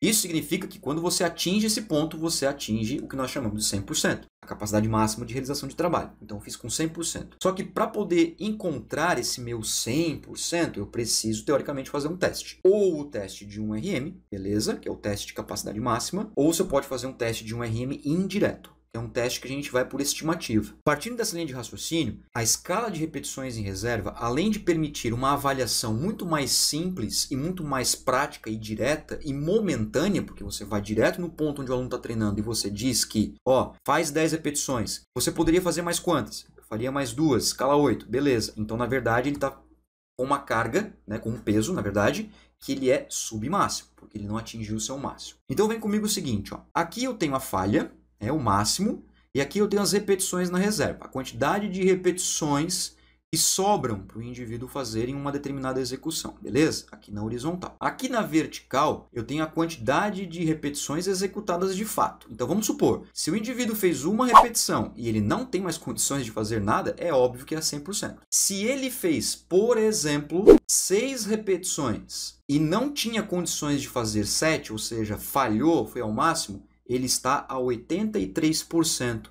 Isso significa que quando você atinge esse ponto, você atinge o que nós chamamos de 100%, a capacidade máxima de realização de trabalho. Então eu fiz com 100%. Só que para poder encontrar esse meu 100%, eu preciso teoricamente fazer um teste. Ou o teste de um RM, beleza? Que é o teste de capacidade máxima, ou você pode fazer um teste de um RM indireto. É um teste que a gente vai por estimativa. Partindo dessa linha de raciocínio, a escala de repetições em reserva, além de permitir uma avaliação muito mais simples e muito mais prática e direta e momentânea, porque você vai direto no ponto onde o aluno está treinando e você diz que, ó, faz 10 repetições. Você poderia fazer mais quantas? Eu faria mais duas, escala 8, beleza. Então, na verdade, ele está com uma carga, né, com um peso, na verdade, que ele é submáximo, porque ele não atingiu o seu máximo. Então vem comigo o seguinte, ó. aqui eu tenho a falha, é o máximo. E aqui eu tenho as repetições na reserva, a quantidade de repetições que sobram para o indivíduo fazer em uma determinada execução, beleza? Aqui na horizontal. Aqui na vertical, eu tenho a quantidade de repetições executadas de fato. Então vamos supor, se o indivíduo fez uma repetição e ele não tem mais condições de fazer nada, é óbvio que é 100%. Se ele fez, por exemplo, seis repetições e não tinha condições de fazer sete, ou seja, falhou, foi ao máximo, ele está a 83%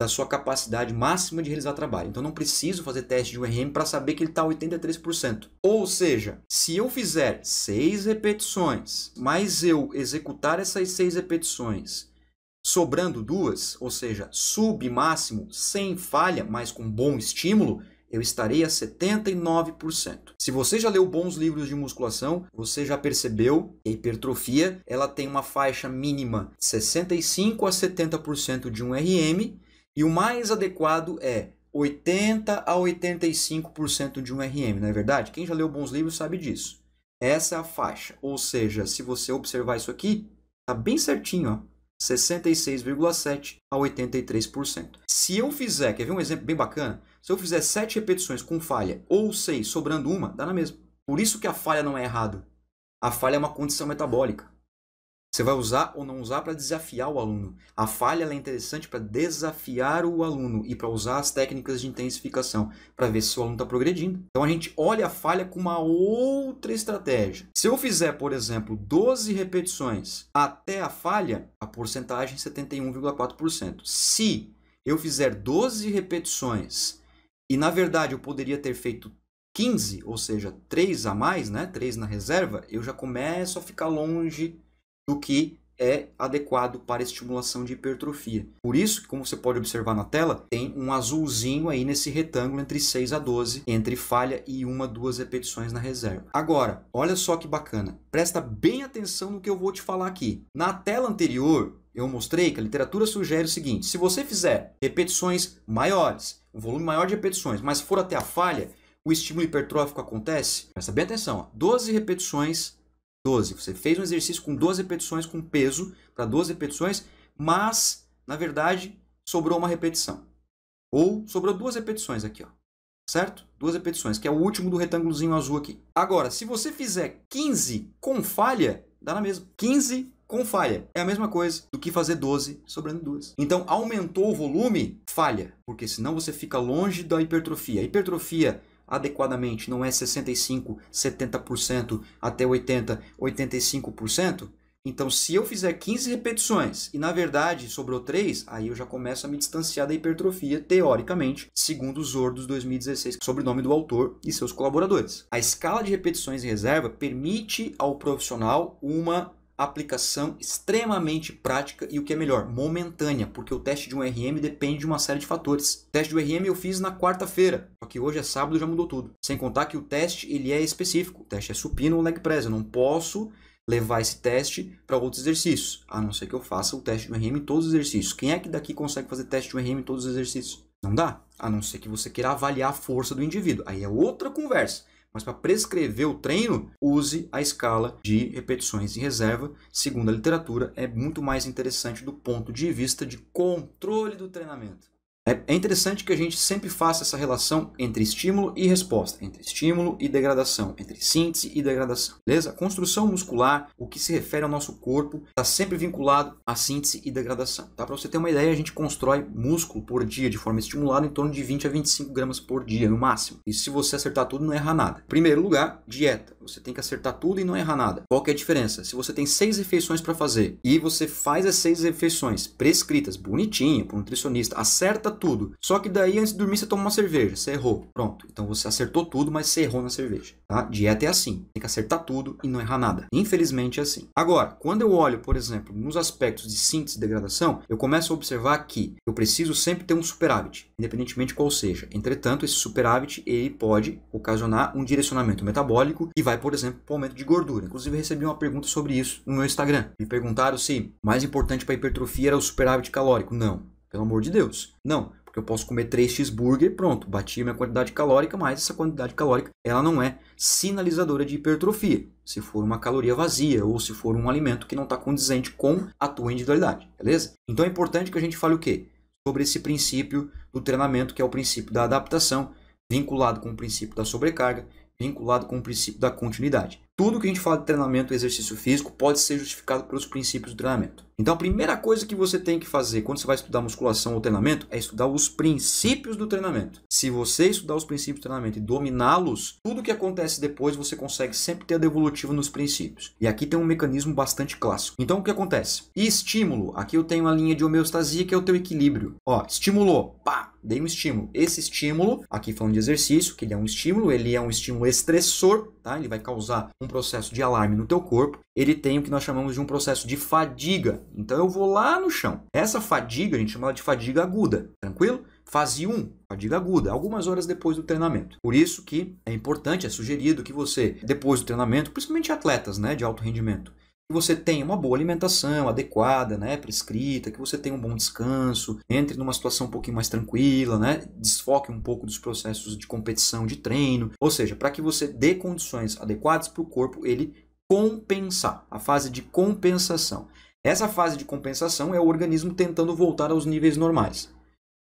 da sua capacidade máxima de realizar trabalho. Então não preciso fazer teste de URM para saber que ele está a 83%. Ou seja, se eu fizer seis repetições, mas eu executar essas seis repetições sobrando duas, ou seja, sub máximo sem falha, mas com bom estímulo, eu estarei a 79%. Se você já leu bons livros de musculação, você já percebeu que a hipertrofia ela tem uma faixa mínima de 65 a 70% de um RM e o mais adequado é 80 a 85% de um RM, não é verdade? Quem já leu bons livros sabe disso. Essa é a faixa, ou seja, se você observar isso aqui, tá bem certinho, ó. 66,7 a 83%. Se eu fizer, quer ver um exemplo bem bacana? Se eu fizer sete repetições com falha ou seis sobrando uma, dá na mesma. Por isso que a falha não é errado. A falha é uma condição metabólica. Você vai usar ou não usar para desafiar o aluno. A falha é interessante para desafiar o aluno e para usar as técnicas de intensificação para ver se o aluno está progredindo. Então a gente olha a falha com uma outra estratégia. Se eu fizer, por exemplo, 12 repetições até a falha, a porcentagem é 71,4%. Se eu fizer 12 repetições e na verdade eu poderia ter feito 15, ou seja, 3 a mais, né? 3 na reserva, eu já começo a ficar longe do que é adequado para estimulação de hipertrofia. Por isso, como você pode observar na tela, tem um azulzinho aí nesse retângulo entre 6 a 12, entre falha e uma, duas repetições na reserva. Agora, olha só que bacana. Presta bem atenção no que eu vou te falar aqui. Na tela anterior, eu mostrei que a literatura sugere o seguinte: se você fizer repetições maiores, um volume maior de repetições, mas for até a falha, o estímulo hipertrófico acontece? Presta bem atenção, ó. 12 repetições 12. Você fez um exercício com 12 repetições com peso para 12 repetições, mas na verdade sobrou uma repetição. Ou sobrou duas repetições aqui, ó. Certo? Duas repetições, que é o último do retângulozinho azul aqui. Agora, se você fizer 15 com falha, dá na mesma. 15 com falha. É a mesma coisa do que fazer 12 sobrando duas. Então, aumentou o volume, falha, porque senão você fica longe da hipertrofia. A hipertrofia adequadamente, não é 65, 70% até 80, 85%, então se eu fizer 15 repetições e na verdade sobrou 3, aí eu já começo a me distanciar da hipertrofia teoricamente, segundo os Ordos 2016, sobrenome do autor e seus colaboradores. A escala de repetições em reserva permite ao profissional uma aplicação extremamente prática e o que é melhor, momentânea, porque o teste de um RM depende de uma série de fatores. O teste do RM eu fiz na quarta-feira, só que hoje é sábado já mudou tudo. Sem contar que o teste ele é específico, o teste é supino ou leg press, eu não posso levar esse teste para outros exercícios, a não ser que eu faça o teste de um RM em todos os exercícios. Quem é que daqui consegue fazer teste de um RM em todos os exercícios? Não dá, a não ser que você queira avaliar a força do indivíduo. Aí é outra conversa. Mas para prescrever o treino, use a escala de repetições em reserva. Segundo a literatura, é muito mais interessante do ponto de vista de controle do treinamento. É, é interessante que a gente sempre faça essa relação entre estímulo e resposta, entre estímulo e degradação, entre síntese e degradação, beleza? construção muscular, o que se refere ao nosso corpo, está sempre vinculado à síntese e degradação, tá? Para você ter uma ideia, a gente constrói músculo por dia de forma estimulada em torno de 20 a 25 gramas por dia, no máximo. E se você acertar tudo, não erra nada. Primeiro lugar, dieta. Você tem que acertar tudo e não errar nada. Qual que é a diferença? Se você tem seis refeições para fazer e você faz as seis refeições prescritas, bonitinho, para um nutricionista, acerta tudo. Só que daí, antes de dormir, você toma uma cerveja. Você errou. Pronto. Então você acertou tudo, mas você errou na cerveja. Tá? Dieta é assim. Tem que acertar tudo e não errar nada. Infelizmente é assim. Agora, quando eu olho, por exemplo, nos aspectos de síntese e degradação, eu começo a observar que eu preciso sempre ter um superávit, independentemente qual seja. Entretanto, esse superávit ele pode ocasionar um direcionamento metabólico e vai, por exemplo, para o aumento de gordura. Inclusive, recebi uma pergunta sobre isso no meu Instagram. Me perguntaram se mais importante para hipertrofia era o superávit calórico. Não. Pelo amor de Deus. Não, porque eu posso comer 3 cheeseburger, pronto, bati minha quantidade calórica, mas essa quantidade calórica ela não é sinalizadora de hipertrofia, se for uma caloria vazia ou se for um alimento que não está condizente com a tua individualidade, beleza? Então é importante que a gente fale o quê? Sobre esse princípio do treinamento, que é o princípio da adaptação, vinculado com o princípio da sobrecarga, vinculado com o princípio da continuidade. Tudo que a gente fala de treinamento e exercício físico pode ser justificado pelos princípios do treinamento. Então a primeira coisa que você tem que fazer quando você vai estudar musculação ou treinamento é estudar os princípios do treinamento. Se você estudar os princípios do treinamento e dominá-los, tudo que acontece depois você consegue sempre ter a devolutiva nos princípios. E aqui tem um mecanismo bastante clássico. Então o que acontece? Estímulo. Aqui eu tenho a linha de homeostasia que é o teu equilíbrio. Ó, estimulou, pá, dei um estímulo. Esse estímulo, aqui falando de exercício, que ele é um estímulo, ele é um estímulo estressor, tá? Ele vai causar um um processo de alarme no teu corpo, ele tem o que nós chamamos de um processo de fadiga. Então eu vou lá no chão. Essa fadiga, a gente chama de fadiga aguda, tranquilo? Fase 1, fadiga aguda, algumas horas depois do treinamento. Por isso que é importante, é sugerido que você, depois do treinamento, principalmente atletas né, de alto rendimento, que você tenha uma boa alimentação adequada, né, prescrita, que você tenha um bom descanso, entre numa situação um pouquinho mais tranquila, né, desfoque um pouco dos processos de competição, de treino, ou seja, para que você dê condições adequadas para o corpo ele compensar, a fase de compensação. Essa fase de compensação é o organismo tentando voltar aos níveis normais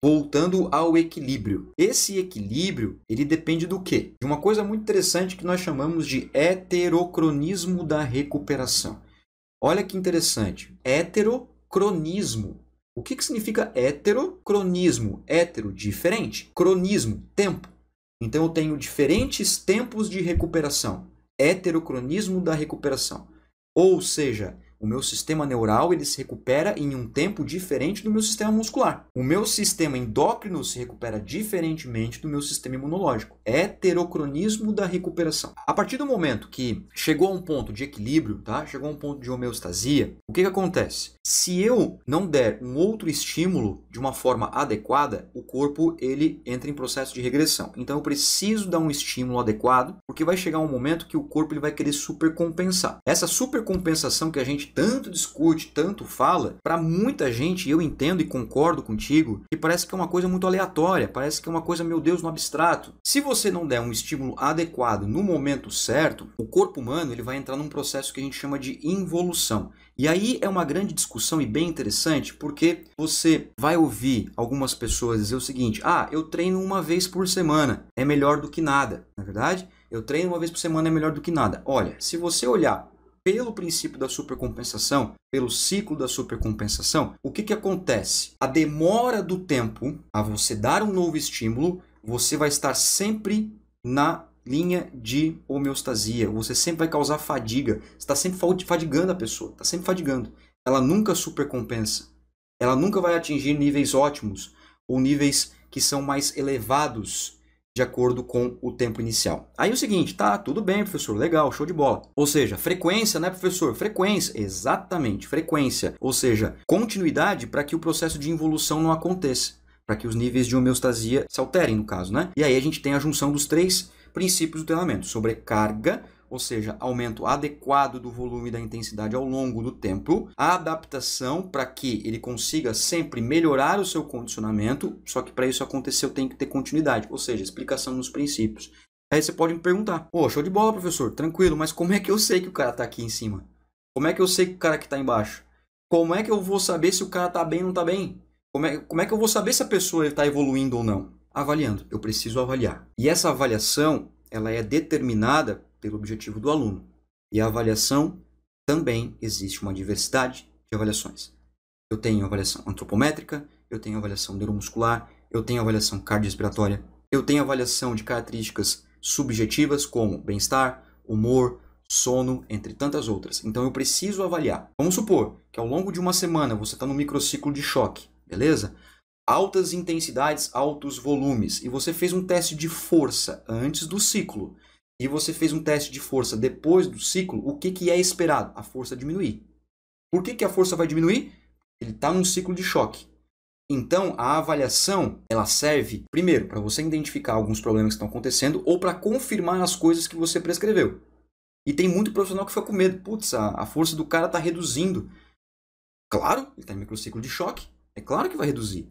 voltando ao equilíbrio. Esse equilíbrio, ele depende do quê? De uma coisa muito interessante que nós chamamos de heterocronismo da recuperação. Olha que interessante. Heterocronismo. O que, que significa heterocronismo? Hétero, diferente. Cronismo, tempo. Então eu tenho diferentes tempos de recuperação. Heterocronismo da recuperação. Ou seja, o meu sistema neural ele se recupera em um tempo diferente do meu sistema muscular. O meu sistema endócrino se recupera diferentemente do meu sistema imunológico. É heterocronismo da recuperação. A partir do momento que chegou a um ponto de equilíbrio, tá? chegou a um ponto de homeostasia, o que, que acontece? Se eu não der um outro estímulo de uma forma adequada, o corpo ele entra em processo de regressão. Então eu preciso dar um estímulo adequado, porque vai chegar um momento que o corpo ele vai querer supercompensar. Essa supercompensação que a gente tanto discute, tanto fala, para muita gente, eu entendo e concordo contigo, que parece que é uma coisa muito aleatória, parece que é uma coisa, meu Deus, no abstrato. Se você não der um estímulo adequado no momento certo, o corpo humano ele vai entrar num processo que a gente chama de involução. E aí é uma grande discussão e bem interessante, porque você vai ouvir algumas pessoas dizer o seguinte: ah, eu treino uma vez por semana, é melhor do que nada, na é verdade? Eu treino uma vez por semana é melhor do que nada. Olha, se você olhar pelo princípio da supercompensação, pelo ciclo da supercompensação, o que, que acontece? A demora do tempo a você dar um novo estímulo, você vai estar sempre na linha de homeostasia. Você sempre vai causar fadiga. Você está sempre fadigando a pessoa, está sempre fadigando. Ela nunca supercompensa. Ela nunca vai atingir níveis ótimos ou níveis que são mais elevados de acordo com o tempo inicial. Aí é o seguinte, tá, tudo bem, professor, legal, show de bola. Ou seja, frequência, né, professor? Frequência, exatamente, frequência. Ou seja, continuidade para que o processo de involução não aconteça, para que os níveis de homeostasia se alterem, no caso, né? E aí a gente tem a junção dos três princípios do treinamento, sobrecarga, ou seja, aumento adequado do volume e da intensidade ao longo do tempo, a adaptação para que ele consiga sempre melhorar o seu condicionamento, só que para isso acontecer eu tenho que ter continuidade, ou seja, explicação nos princípios. Aí você pode me perguntar, pô, show de bola, professor, tranquilo, mas como é que eu sei que o cara está aqui em cima? Como é que eu sei que o cara que está embaixo? Como é que eu vou saber se o cara está bem ou não está bem? Como é, como é que eu vou saber se a pessoa está evoluindo ou não? Avaliando, eu preciso avaliar. E essa avaliação, ela é determinada pelo objetivo do aluno. E a avaliação também existe uma diversidade de avaliações. Eu tenho avaliação antropométrica, eu tenho avaliação neuromuscular, eu tenho avaliação cardiorrespiratória, eu tenho avaliação de características subjetivas como bem-estar, humor, sono, entre tantas outras. Então eu preciso avaliar. Vamos supor que ao longo de uma semana você está no microciclo de choque, beleza? Altas intensidades, altos volumes, e você fez um teste de força antes do ciclo e você fez um teste de força depois do ciclo, o que, que é esperado? A força diminuir. Por que, que a força vai diminuir? Ele está num ciclo de choque. Então, a avaliação ela serve, primeiro, para você identificar alguns problemas que estão acontecendo ou para confirmar as coisas que você prescreveu. E tem muito profissional que fica com medo. Putz, a, a força do cara está reduzindo. Claro, ele está em microciclo de choque. É claro que vai reduzir.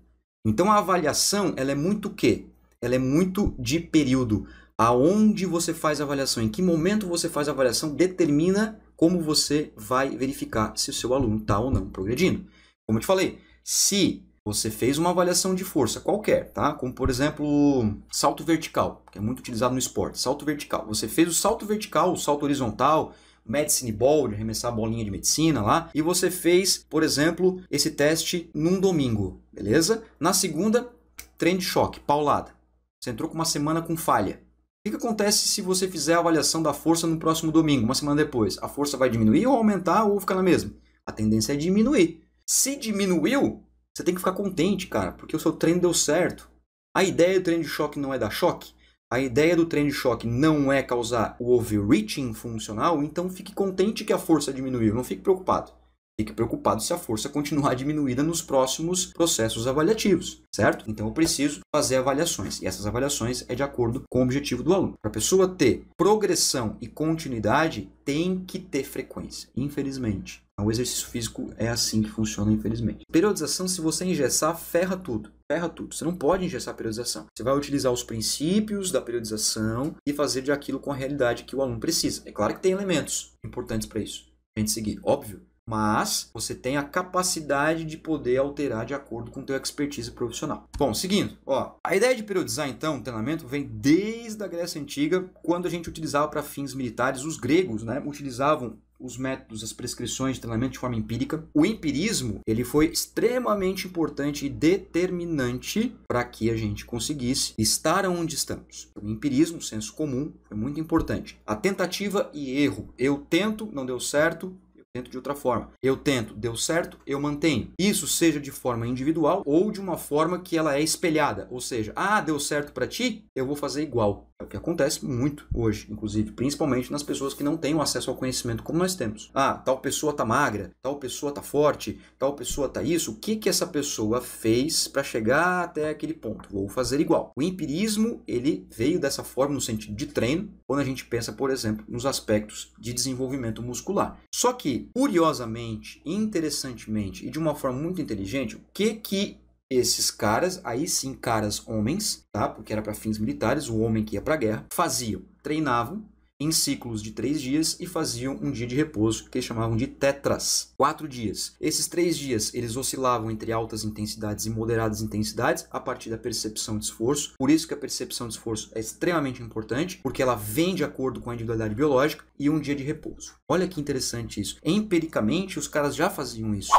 Então, a avaliação ela é muito o quê? Ela é muito de período. Aonde você faz a avaliação, em que momento você faz a avaliação, determina como você vai verificar se o seu aluno está ou não progredindo. Como eu te falei, se você fez uma avaliação de força qualquer, tá? Como por exemplo, salto vertical, que é muito utilizado no esporte, salto vertical. Você fez o salto vertical, o salto horizontal, medicine ball, de arremessar a bolinha de medicina lá, e você fez, por exemplo, esse teste num domingo, beleza? Na segunda, trem de choque, paulada. Você entrou com uma semana com falha. O que, acontece se você fizer a avaliação da força no próximo domingo, uma semana depois? A força vai diminuir ou aumentar ou ficar na mesma? A tendência é diminuir. Se diminuiu, você tem que ficar contente, cara, porque o seu treino deu certo. A ideia do treino de choque não é dar choque. A ideia do treino de choque não é causar o overreaching funcional, então fique contente que a força diminuiu, não fique preocupado. Fique preocupado se a força continuar diminuída nos próximos processos avaliativos, certo? Então eu preciso fazer avaliações e essas avaliações é de acordo com o objetivo do aluno. Para a pessoa ter progressão e continuidade, tem que ter frequência, infelizmente. Então, o exercício físico é assim que funciona, infelizmente. Periodização, se você engessar, ferra tudo. Ferra tudo. Você não pode engessar a periodização. Você vai utilizar os princípios da periodização e fazer de aquilo com a realidade que o aluno precisa. É claro que tem elementos importantes para isso. A gente seguir, óbvio mas você tem a capacidade de poder alterar de acordo com o teu expertise profissional. Bom, seguindo, ó, a ideia de periodizar então o treinamento vem desde a Grécia antiga, quando a gente utilizava para fins militares os gregos, né, utilizavam os métodos, as prescrições de treinamento de forma empírica. O empirismo, ele foi extremamente importante e determinante para que a gente conseguisse estar onde estamos. O empirismo, o senso comum, foi muito importante. A tentativa e erro. Eu tento, não deu certo, tento de outra forma. Eu tento, deu certo, eu mantenho. Isso seja de forma individual ou de uma forma que ela é espelhada, ou seja, ah, deu certo para ti, eu vou fazer igual. É o que acontece muito hoje, inclusive, principalmente nas pessoas que não têm o acesso ao conhecimento como nós temos. Ah, tal pessoa tá magra, tal pessoa tá forte, tal pessoa tá isso. O que que essa pessoa fez para chegar até aquele ponto? Vou fazer igual. O empirismo, ele veio dessa forma no sentido de treino, quando a gente pensa, por exemplo, nos aspectos de desenvolvimento muscular. Só que curiosamente, interessantemente e de uma forma muito inteligente, o que que esses caras, aí sim caras homens, tá? Porque era para fins militares, o homem que ia para a guerra, faziam, treinavam em ciclos de três dias e faziam um dia de repouso, que eles chamavam de tetras, quatro dias. Esses três dias eles oscilavam entre altas intensidades e moderadas intensidades a partir da percepção de esforço. Por isso que a percepção de esforço é extremamente importante, porque ela vem de acordo com a individualidade biológica e um dia de repouso. Olha que interessante isso. Empiricamente, os caras já faziam isso.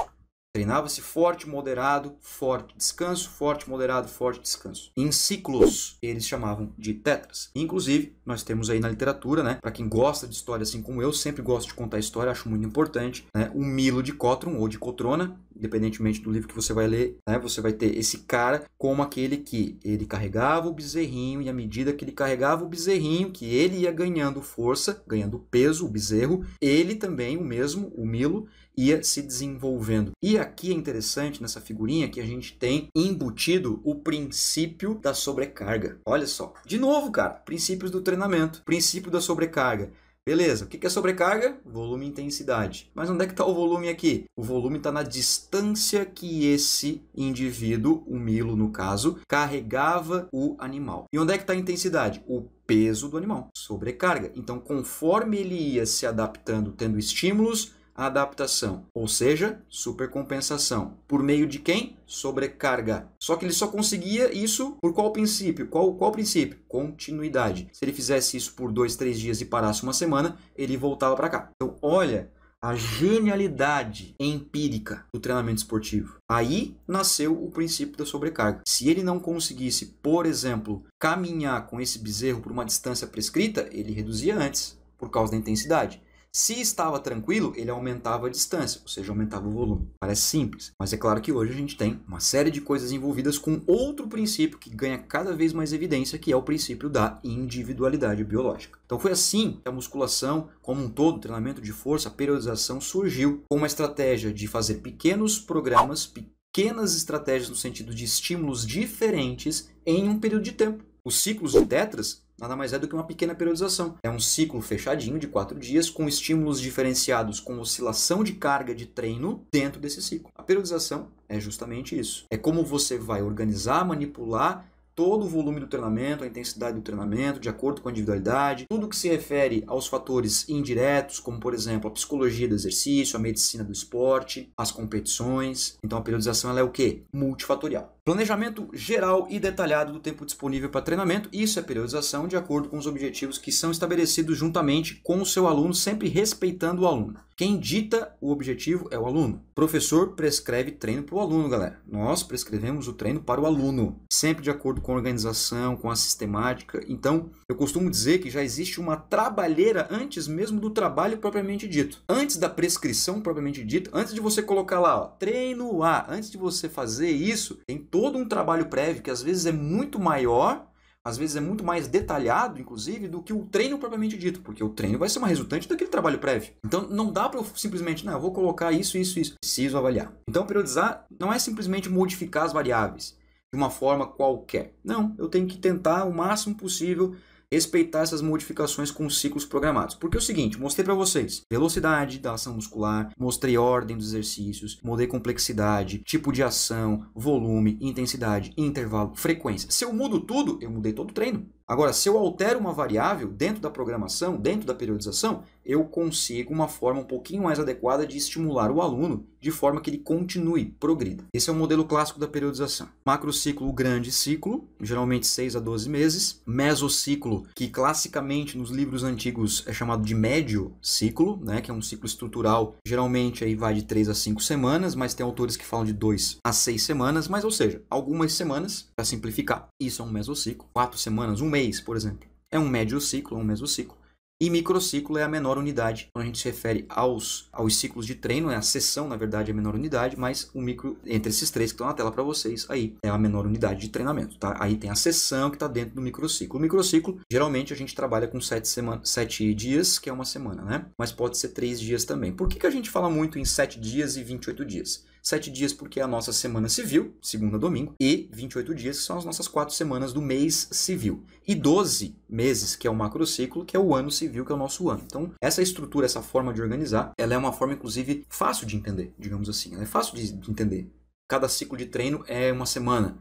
Treinava-se forte, moderado, forte, descanso, forte, moderado, forte, descanso. Em ciclos, eles chamavam de tetras. Inclusive, nós temos aí na literatura, né? Para quem gosta de história, assim como eu, sempre gosto de contar história, acho muito importante, né? O Milo de Cotron ou de Cotrona, independentemente do livro que você vai ler, né? Você vai ter esse cara como aquele que ele carregava o bezerrinho e à medida que ele carregava o bezerrinho, que ele ia ganhando força, ganhando peso, o bezerro, ele também, o mesmo, o Milo, ia se desenvolvendo. E aqui é interessante nessa figurinha que a gente tem embutido o princípio da sobrecarga. Olha só. De novo, cara, princípios do treinamento treinamento. Princípio da sobrecarga. Beleza, o que é sobrecarga? Volume e intensidade. Mas onde é que está o volume aqui? O volume está na distância que esse indivíduo, o Milo no caso, carregava o animal. E onde é que está a intensidade? O peso do animal, sobrecarga. Então, conforme ele ia se adaptando, tendo estímulos, a adaptação, ou seja, supercompensação. Por meio de quem? Sobrecarga. Só que ele só conseguia isso por qual princípio? Qual, qual princípio? Continuidade. Se ele fizesse isso por dois, três dias e parasse uma semana, ele voltava para cá. Então, olha a genialidade empírica do treinamento esportivo. Aí nasceu o princípio da sobrecarga. Se ele não conseguisse, por exemplo, caminhar com esse bezerro por uma distância prescrita, ele reduzia antes, por causa da intensidade. Se estava tranquilo, ele aumentava a distância, ou seja, aumentava o volume. Parece simples, mas é claro que hoje a gente tem uma série de coisas envolvidas com outro princípio que ganha cada vez mais evidência, que é o princípio da individualidade biológica. Então foi assim que a musculação, como um todo, treinamento de força, periodização surgiu com uma estratégia de fazer pequenos programas, pequenas estratégias no sentido de estímulos diferentes em um período de tempo. Os ciclos de tetras nada mais é do que uma pequena periodização. É um ciclo fechadinho de quatro dias, com estímulos diferenciados com oscilação de carga de treino dentro desse ciclo. A periodização é justamente isso. É como você vai organizar, manipular todo o volume do treinamento, a intensidade do treinamento, de acordo com a individualidade, tudo que se refere aos fatores indiretos, como por exemplo a psicologia do exercício, a medicina do esporte, as competições. Então a periodização ela é o que? Multifatorial. Planejamento geral e detalhado do tempo disponível para treinamento, isso é periodização de acordo com os objetivos que são estabelecidos juntamente com o seu aluno, sempre respeitando o aluno. Quem dita o objetivo é o aluno. O professor prescreve treino para o aluno, galera. Nós prescrevemos o treino para o aluno, sempre de acordo com a organização, com a sistemática. Então, eu costumo dizer que já existe uma trabalheira antes mesmo do trabalho propriamente dito. Antes da prescrição propriamente dita, antes de você colocar lá, ó, treino A, antes de você fazer isso, tem todo um trabalho prévio que às vezes é muito maior, às vezes é muito mais detalhado, inclusive, do que o treino propriamente dito, porque o treino vai ser uma resultante daquele trabalho prévio. Então não dá para eu simplesmente, não, eu vou colocar isso, isso, isso. Preciso avaliar. Então periodizar não é simplesmente modificar as variáveis de uma forma qualquer. Não, eu tenho que tentar o máximo possível respeitar essas modificações com ciclos programados. Porque é o seguinte, mostrei para vocês velocidade da ação muscular, mostrei ordem dos exercícios, mudei complexidade, tipo de ação, volume, intensidade, intervalo, frequência. Se eu mudo tudo, eu mudei todo o treino. Agora, se eu altero uma variável dentro da programação, dentro da periodização, eu consigo uma forma um pouquinho mais adequada de estimular o aluno de forma que ele continue, progrida. Esse é o modelo clássico da periodização. Macrociclo, grande ciclo, geralmente 6 a 12 meses. Mesociclo, que classicamente nos livros antigos é chamado de médio ciclo, né, que é um ciclo estrutural, geralmente aí vai de 3 a 5 semanas, mas tem autores que falam de 2 a 6 semanas, mas ou seja, algumas semanas, para simplificar, isso é um mesociclo, 4 semanas, um mês mês, por exemplo. É um médio ciclo, é um meso ciclo. E microciclo é a menor unidade. Quando a gente se refere aos, aos ciclos de treino, é a sessão, na verdade, é a menor unidade, mas o micro, entre esses três que estão na tela para vocês, aí é a menor unidade de treinamento. Tá? Aí tem a sessão que está dentro do microciclo. O microciclo, geralmente, a gente trabalha com sete, semana, sete dias, que é uma semana, né? Mas pode ser três dias também. Por que, que a gente fala muito em sete dias e 28 dias? 7 dias porque é a nossa semana civil, segunda a domingo, e 28 dias que são as nossas quatro semanas do mês civil. E 12 meses, que é o macrociclo, que é o ano civil, que é o nosso ano. Então, essa estrutura, essa forma de organizar, ela é uma forma, inclusive, fácil de entender, digamos assim. Ela é fácil de entender. Cada ciclo de treino é uma semana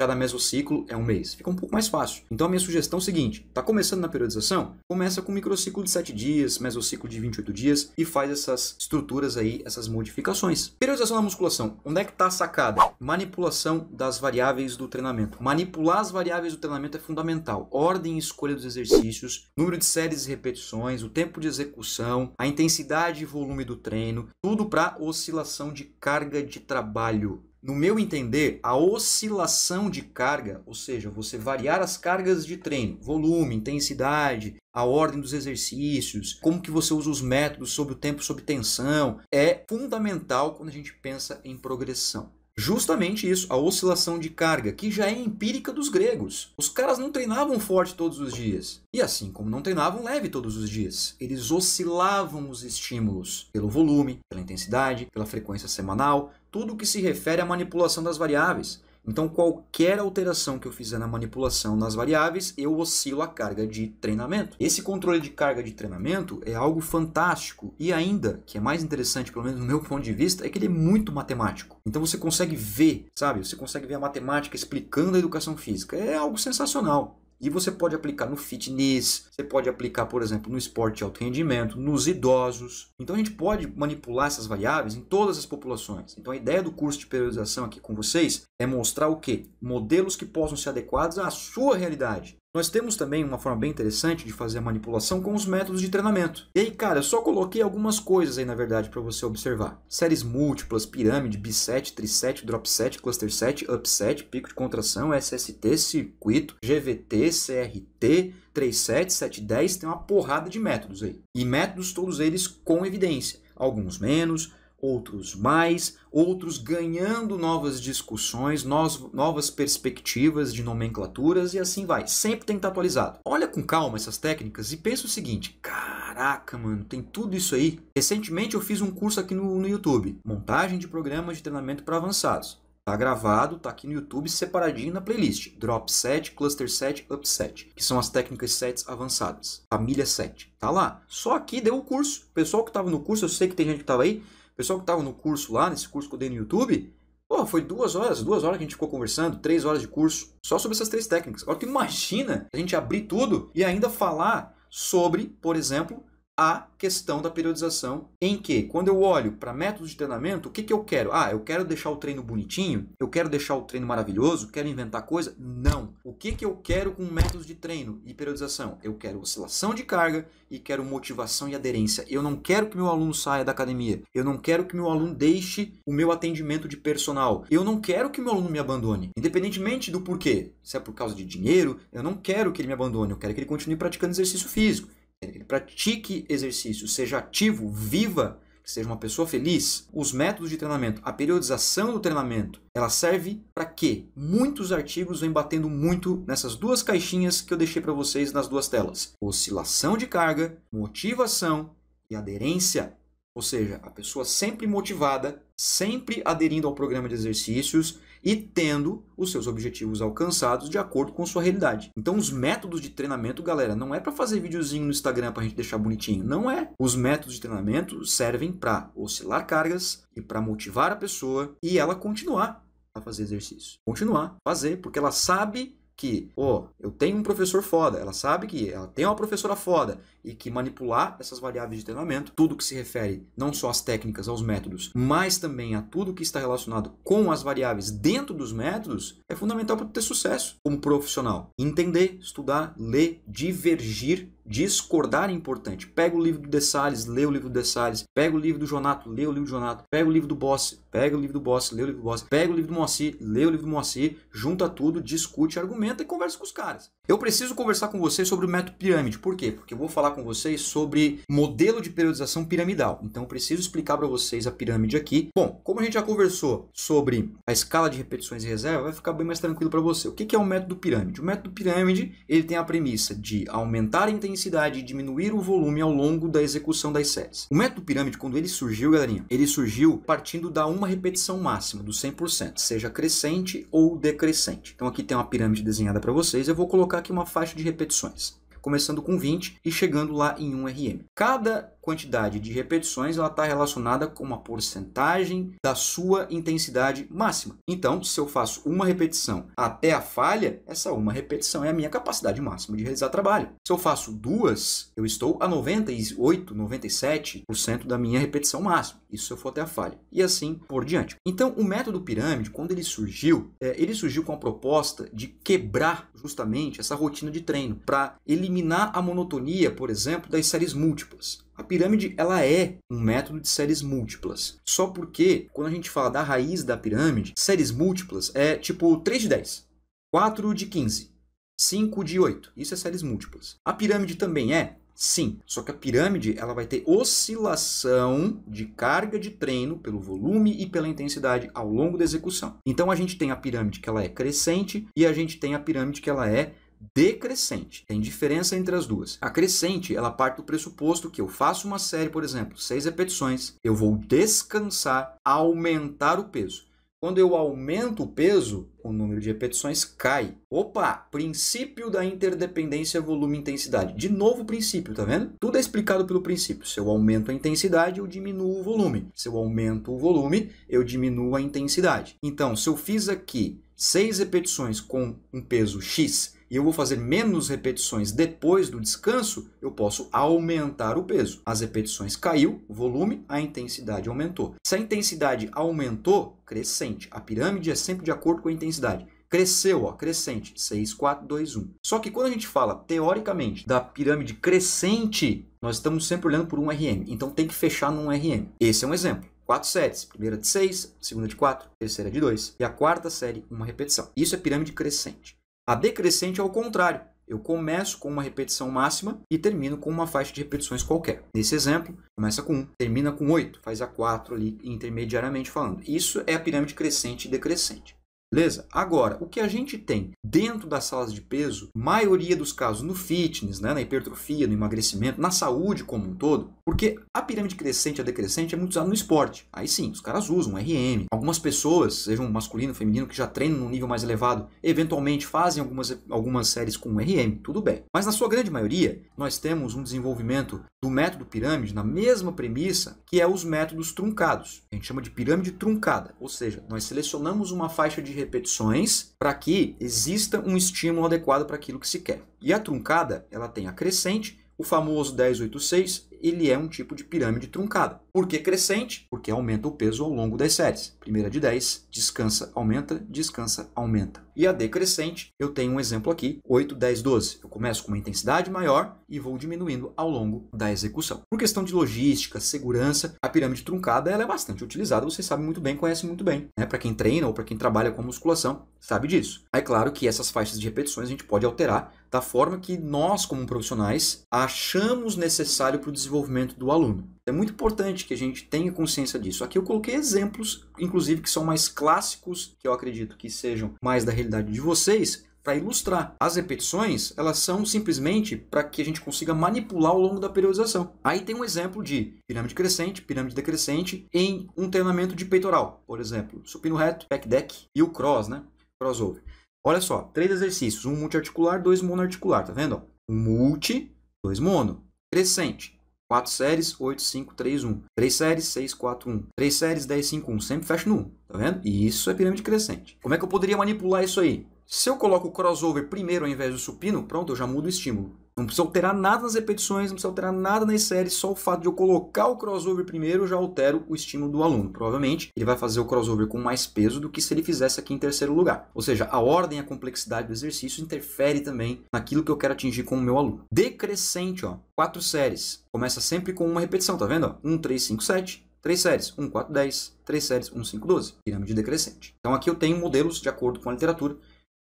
cada mesociclo é um mês. Fica um pouco mais fácil. Então a minha sugestão é a seguinte: está começando na periodização? Começa com um microciclo de 7 dias, mesociclo de 28 dias e faz essas estruturas aí, essas modificações. Periodização da musculação. Onde é que está a sacada? Manipulação das variáveis do treinamento. Manipular as variáveis do treinamento é fundamental. Ordem e escolha dos exercícios, número de séries e repetições, o tempo de execução, a intensidade e volume do treino, tudo para oscilação de carga de trabalho no meu entender, a oscilação de carga, ou seja, você variar as cargas de treino, volume, intensidade, a ordem dos exercícios, como que você usa os métodos sobre o tempo sob tensão, é fundamental quando a gente pensa em progressão. Justamente isso, a oscilação de carga, que já é empírica dos gregos. Os caras não treinavam forte todos os dias. E assim como não treinavam leve todos os dias. Eles oscilavam os estímulos pelo volume, pela intensidade, pela frequência semanal, tudo o que se refere à manipulação das variáveis. Então, qualquer alteração que eu fizer na manipulação nas variáveis, eu oscilo a carga de treinamento. Esse controle de carga de treinamento é algo fantástico e ainda, que é mais interessante, pelo menos no meu ponto de vista, é que ele é muito matemático. Então, você consegue ver, sabe? Você consegue ver a matemática explicando a educação física. É algo sensacional. E você pode aplicar no fitness, você pode aplicar, por exemplo, no esporte de alto rendimento, nos idosos. Então a gente pode manipular essas variáveis em todas as populações. Então a ideia do curso de periodização aqui com vocês é mostrar o quê? Modelos que possam ser adequados à sua realidade. Nós temos também uma forma bem interessante de fazer a manipulação com os métodos de treinamento. E aí, cara, eu só coloquei algumas coisas aí na verdade para você observar. Séries múltiplas, pirâmide, bisset, triset, dropset, cluster set, upset, pico de contração, SST, circuito, GVT, CRT, 37, 710, tem uma porrada de métodos aí. E métodos todos eles com evidência alguns menos, outros mais, outros ganhando novas discussões, novas perspectivas de nomenclaturas e assim vai. Sempre tem que estar atualizado. Olha com calma essas técnicas e pensa o seguinte: caraca, mano, tem tudo isso aí. Recentemente eu fiz um curso aqui no, no YouTube, montagem de programas de treinamento para avançados. Tá gravado, tá aqui no YouTube separadinho na playlist. Drop set, cluster set, up set, que são as técnicas sets avançadas. Família sete tá lá. Só aqui deu o curso. O pessoal que estava no curso, eu sei que tem gente que estava aí, pessoal que estava no curso lá, nesse curso que eu dei no YouTube, pô, foi duas horas, duas horas que a gente ficou conversando, três horas de curso, só sobre essas três técnicas. Agora tu imagina a gente abrir tudo e ainda falar sobre, por exemplo, a questão da periodização, em que, quando eu olho para métodos de treinamento, o que, que eu quero? Ah, eu quero deixar o treino bonitinho? Eu quero deixar o treino maravilhoso? Quero inventar coisa? Não. O que, que eu quero com métodos de treino e periodização? Eu quero oscilação de carga e quero motivação e aderência. Eu não quero que meu aluno saia da academia. Eu não quero que meu aluno deixe o meu atendimento de personal. Eu não quero que meu aluno me abandone, independentemente do porquê. Se é por causa de dinheiro, eu não quero que ele me abandone. Eu quero que ele continue praticando exercício físico ele pratique exercício, seja ativo, viva, seja uma pessoa feliz. Os métodos de treinamento, a periodização do treinamento, ela serve para quê? Muitos artigos vêm batendo muito nessas duas caixinhas que eu deixei para vocês nas duas telas: oscilação de carga, motivação e aderência. Ou seja, a pessoa sempre motivada, sempre aderindo ao programa de exercícios, e tendo os seus objetivos alcançados de acordo com sua realidade. Então, os métodos de treinamento, galera, não é para fazer videozinho no Instagram para a gente deixar bonitinho. Não é. Os métodos de treinamento servem para oscilar cargas e para motivar a pessoa e ela continuar a fazer exercício. Continuar, fazer, porque ela sabe que, ó, oh, eu tenho um professor foda, ela sabe que ela tem uma professora foda e que manipular essas variáveis de treinamento, tudo que se refere não só às técnicas, aos métodos, mas também a tudo que está relacionado com as variáveis dentro dos métodos, é fundamental para ter sucesso como profissional. Entender, estudar, ler, divergir Discordar é importante. Pega o livro do De Salles, lê o livro do De Salles. Pega o livro do Jonato, lê o livro do Jonato. Pega o livro do Boss, pega o livro do Boss, lê o livro do Boss. Pega o livro do Moacir, lê o livro do Moacir. Junta tudo, discute, argumenta e conversa com os caras. Eu preciso conversar com vocês sobre o método pirâmide. Por quê? Porque eu vou falar com vocês sobre modelo de periodização piramidal. Então eu preciso explicar para vocês a pirâmide aqui. Bom, como a gente já conversou sobre a escala de repetições e reserva, vai ficar bem mais tranquilo para você. O que é o método pirâmide? O método pirâmide ele tem a premissa de aumentar a intensidade intensidade e diminuir o volume ao longo da execução das séries. O método pirâmide, quando ele surgiu, galerinha, ele surgiu partindo da uma repetição máxima, do 100%, seja crescente ou decrescente. Então aqui tem uma pirâmide desenhada para vocês, eu vou colocar aqui uma faixa de repetições começando com 20 e chegando lá em 1 RM. Cada quantidade de repetições ela está relacionada com uma porcentagem da sua intensidade máxima. Então, se eu faço uma repetição até a falha, essa uma repetição é a minha capacidade máxima de realizar trabalho. Se eu faço duas, eu estou a 98, 97% da minha repetição máxima. Isso se eu for até a falha. E assim por diante. Então, o método pirâmide, quando ele surgiu, é, ele surgiu com a proposta de quebrar justamente essa rotina de treino para eliminar a monotonia, por exemplo, das séries múltiplas. A pirâmide ela é um método de séries múltiplas. Só porque quando a gente fala da raiz da pirâmide, séries múltiplas é tipo 3 de 10, 4 de 15, 5 de 8. Isso é séries múltiplas. A pirâmide também é Sim, só que a pirâmide ela vai ter oscilação de carga de treino pelo volume e pela intensidade ao longo da execução. Então a gente tem a pirâmide que ela é crescente e a gente tem a pirâmide que ela é decrescente. Tem diferença entre as duas. A crescente, ela parte do pressuposto que eu faço uma série, por exemplo, seis repetições, eu vou descansar, aumentar o peso. Quando eu aumento o peso, o número de repetições cai. Opa, princípio da interdependência volume-intensidade. De novo princípio, tá vendo? Tudo é explicado pelo princípio. Se eu aumento a intensidade, eu diminuo o volume. Se eu aumento o volume, eu diminuo a intensidade. Então, se eu fiz aqui 6 repetições com um peso X e eu vou fazer menos repetições depois do descanso, eu posso aumentar o peso. As repetições caiu, o volume, a intensidade aumentou. Se a intensidade aumentou, crescente. A pirâmide é sempre de acordo com a intensidade cresceu, ó, crescente, 6, 4, 2, 1. Só que quando a gente fala, teoricamente, da pirâmide crescente, nós estamos sempre olhando por um RM, então tem que fechar num RM. Esse é um exemplo. 4 séries, primeira de 6, segunda de 4, terceira de 2 e a quarta série, uma repetição. Isso é pirâmide crescente. A decrescente é o contrário. Eu começo com uma repetição máxima e termino com uma faixa de repetições qualquer. Nesse exemplo, começa com 1, termina com 8, faz a 4 ali intermediariamente falando. Isso é a pirâmide crescente e decrescente. Beleza? Agora, o que a gente tem dentro das salas de peso, maioria dos casos no fitness, né, na hipertrofia, no emagrecimento, na saúde como um todo, porque a pirâmide crescente e a decrescente é muito usada no esporte. Aí sim, os caras usam RM. Algumas pessoas, sejam masculino, ou feminino, que já treinam num nível mais elevado, eventualmente fazem algumas, algumas séries com RM, tudo bem. Mas na sua grande maioria, nós temos um desenvolvimento do método pirâmide na mesma premissa que é os métodos truncados. A gente chama de pirâmide truncada, ou seja, nós selecionamos uma faixa de repetições para que exista um estímulo adequado para aquilo que se quer. E a truncada, ela tem a crescente, o famoso 1086, ele é um tipo de pirâmide truncada. Por que crescente? Porque aumenta o peso ao longo das séries. Primeira de 10, descansa, aumenta, descansa, aumenta. E a decrescente, eu tenho um exemplo aqui, 8, 10, 12. Eu começo com uma intensidade maior e vou diminuindo ao longo da execução. Por questão de logística, segurança, a pirâmide truncada ela é bastante utilizada, Você sabe muito bem, conhece muito bem. Né? Para quem treina ou para quem trabalha com musculação, sabe disso. É claro que essas faixas de repetições a gente pode alterar da forma que nós, como profissionais, achamos necessário para o desenvolvimento do aluno. É muito importante que a gente tenha consciência disso. Aqui eu coloquei exemplos, inclusive que são mais clássicos, que eu acredito que sejam mais da realidade de vocês, para ilustrar. As repetições, elas são simplesmente para que a gente consiga manipular ao longo da periodização. Aí tem um exemplo de pirâmide crescente, pirâmide decrescente em um treinamento de peitoral, por exemplo, supino reto, pec deck e o cross, né? Crossover. Olha só, três exercícios, um multiarticular, dois monoarticular, tá vendo? Um multi, dois mono, crescente. 4 séries, 8, 5, 3, 1. 3 séries, 6, 4, 1. 3 séries, 10, 5, 1. Sempre fecha no 1, tá vendo? E isso é pirâmide crescente. Como é que eu poderia manipular isso aí? Se eu coloco o crossover primeiro ao invés do supino, pronto, eu já mudo o estímulo. Não precisa alterar nada nas repetições, não precisa alterar nada nas séries, só o fato de eu colocar o crossover primeiro já altero o estímulo do aluno. Provavelmente ele vai fazer o crossover com mais peso do que se ele fizesse aqui em terceiro lugar. Ou seja, a ordem e a complexidade do exercício interfere também naquilo que eu quero atingir com o meu aluno. Decrescente, ó, quatro séries. Começa sempre com uma repetição, tá vendo? 1, 3, 5, 7, Três séries, 1, 4, 10, 3 séries, 1, 5, 12. Pirâmide decrescente. Então aqui eu tenho modelos de acordo com a literatura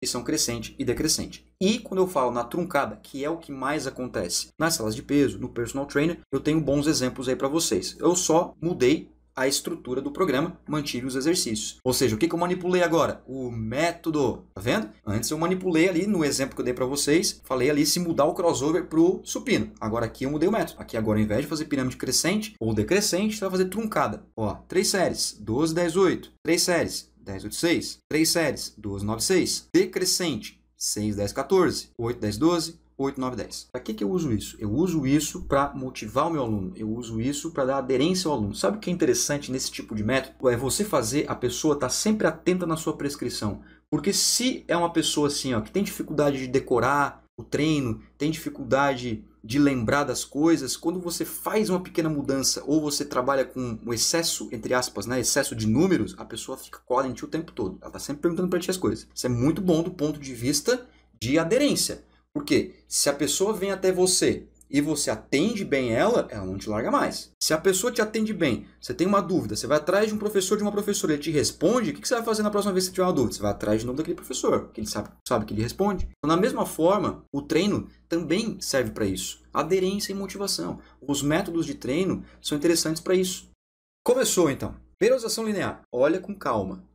são crescente e decrescente. E quando eu falo na truncada, que é o que mais acontece nas salas de peso, no personal trainer, eu tenho bons exemplos aí para vocês. Eu só mudei a estrutura do programa, mantive os exercícios. Ou seja, o que, eu manipulei agora? O método, tá vendo? Antes eu manipulei ali no exemplo que eu dei para vocês, falei ali se mudar o crossover pro supino. Agora aqui eu mudei o método. Aqui agora ao invés de fazer pirâmide crescente ou decrescente, você vai fazer truncada. Ó, três séries, 12, 10, 8. Três séries, 1086. 8, 6. 3 séries, 2, Decrescente, 6, 10, 14. 8, 10, 12. 8, 9, 10. Para que, que eu uso isso? Eu uso isso para motivar o meu aluno, eu uso isso para dar aderência ao aluno. Sabe o que é interessante nesse tipo de método? É você fazer a pessoa estar tá sempre atenta na sua prescrição. Porque se é uma pessoa assim, ó, que tem dificuldade de decorar, o treino, tem dificuldade de lembrar das coisas, quando você faz uma pequena mudança ou você trabalha com o excesso, entre aspas, né, excesso de números, a pessoa fica cola em ti o tempo todo. Ela tá sempre perguntando para ti as coisas. Isso é muito bom do ponto de vista de aderência. Porque se a pessoa vem até você e você atende bem ela, ela não te larga mais. Se a pessoa te atende bem, você tem uma dúvida, você vai atrás de um professor, de uma professora, ele te responde, o que você vai fazer na próxima vez que você tiver uma dúvida? Você vai atrás de novo daquele professor, que ele sabe, sabe que ele responde. Então, na mesma forma, o treino também serve para isso. Aderência e motivação. Os métodos de treino são interessantes para isso. Começou então. Periodização linear. Olha com calma.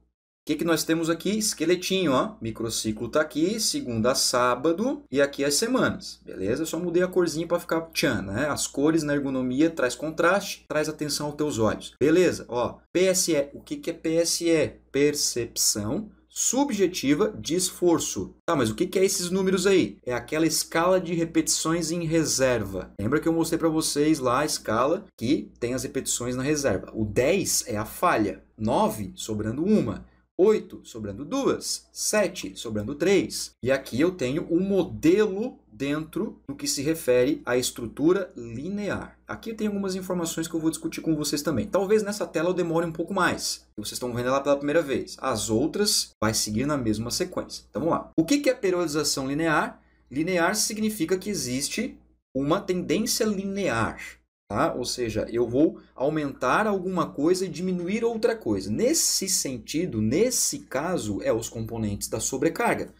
O que, que nós temos aqui? Esqueletinho, ó. Microciclo tá aqui, segunda a sábado e aqui as semanas, beleza? Eu só mudei a corzinha para ficar tchan, né? As cores na ergonomia traz contraste, traz atenção aos teus olhos. Beleza? Ó, PSE. O que, que é PSE? Percepção subjetiva de esforço. Tá, mas o que, que é esses números aí? É aquela escala de repetições em reserva. Lembra que eu mostrei para vocês lá a escala que tem as repetições na reserva. O 10 é a falha, 9 sobrando uma. 8 sobrando 2, 7 sobrando 3. E aqui eu tenho um modelo dentro do que se refere à estrutura linear. Aqui tem algumas informações que eu vou discutir com vocês também. Talvez nessa tela eu demore um pouco mais. Vocês estão vendo ela pela primeira vez. As outras vai seguir na mesma sequência. Então vamos lá. O que é periodização linear? Linear significa que existe uma tendência linear. Tá? Ou seja, eu vou aumentar alguma coisa e diminuir outra coisa. Nesse sentido, nesse caso, é os componentes da sobrecarga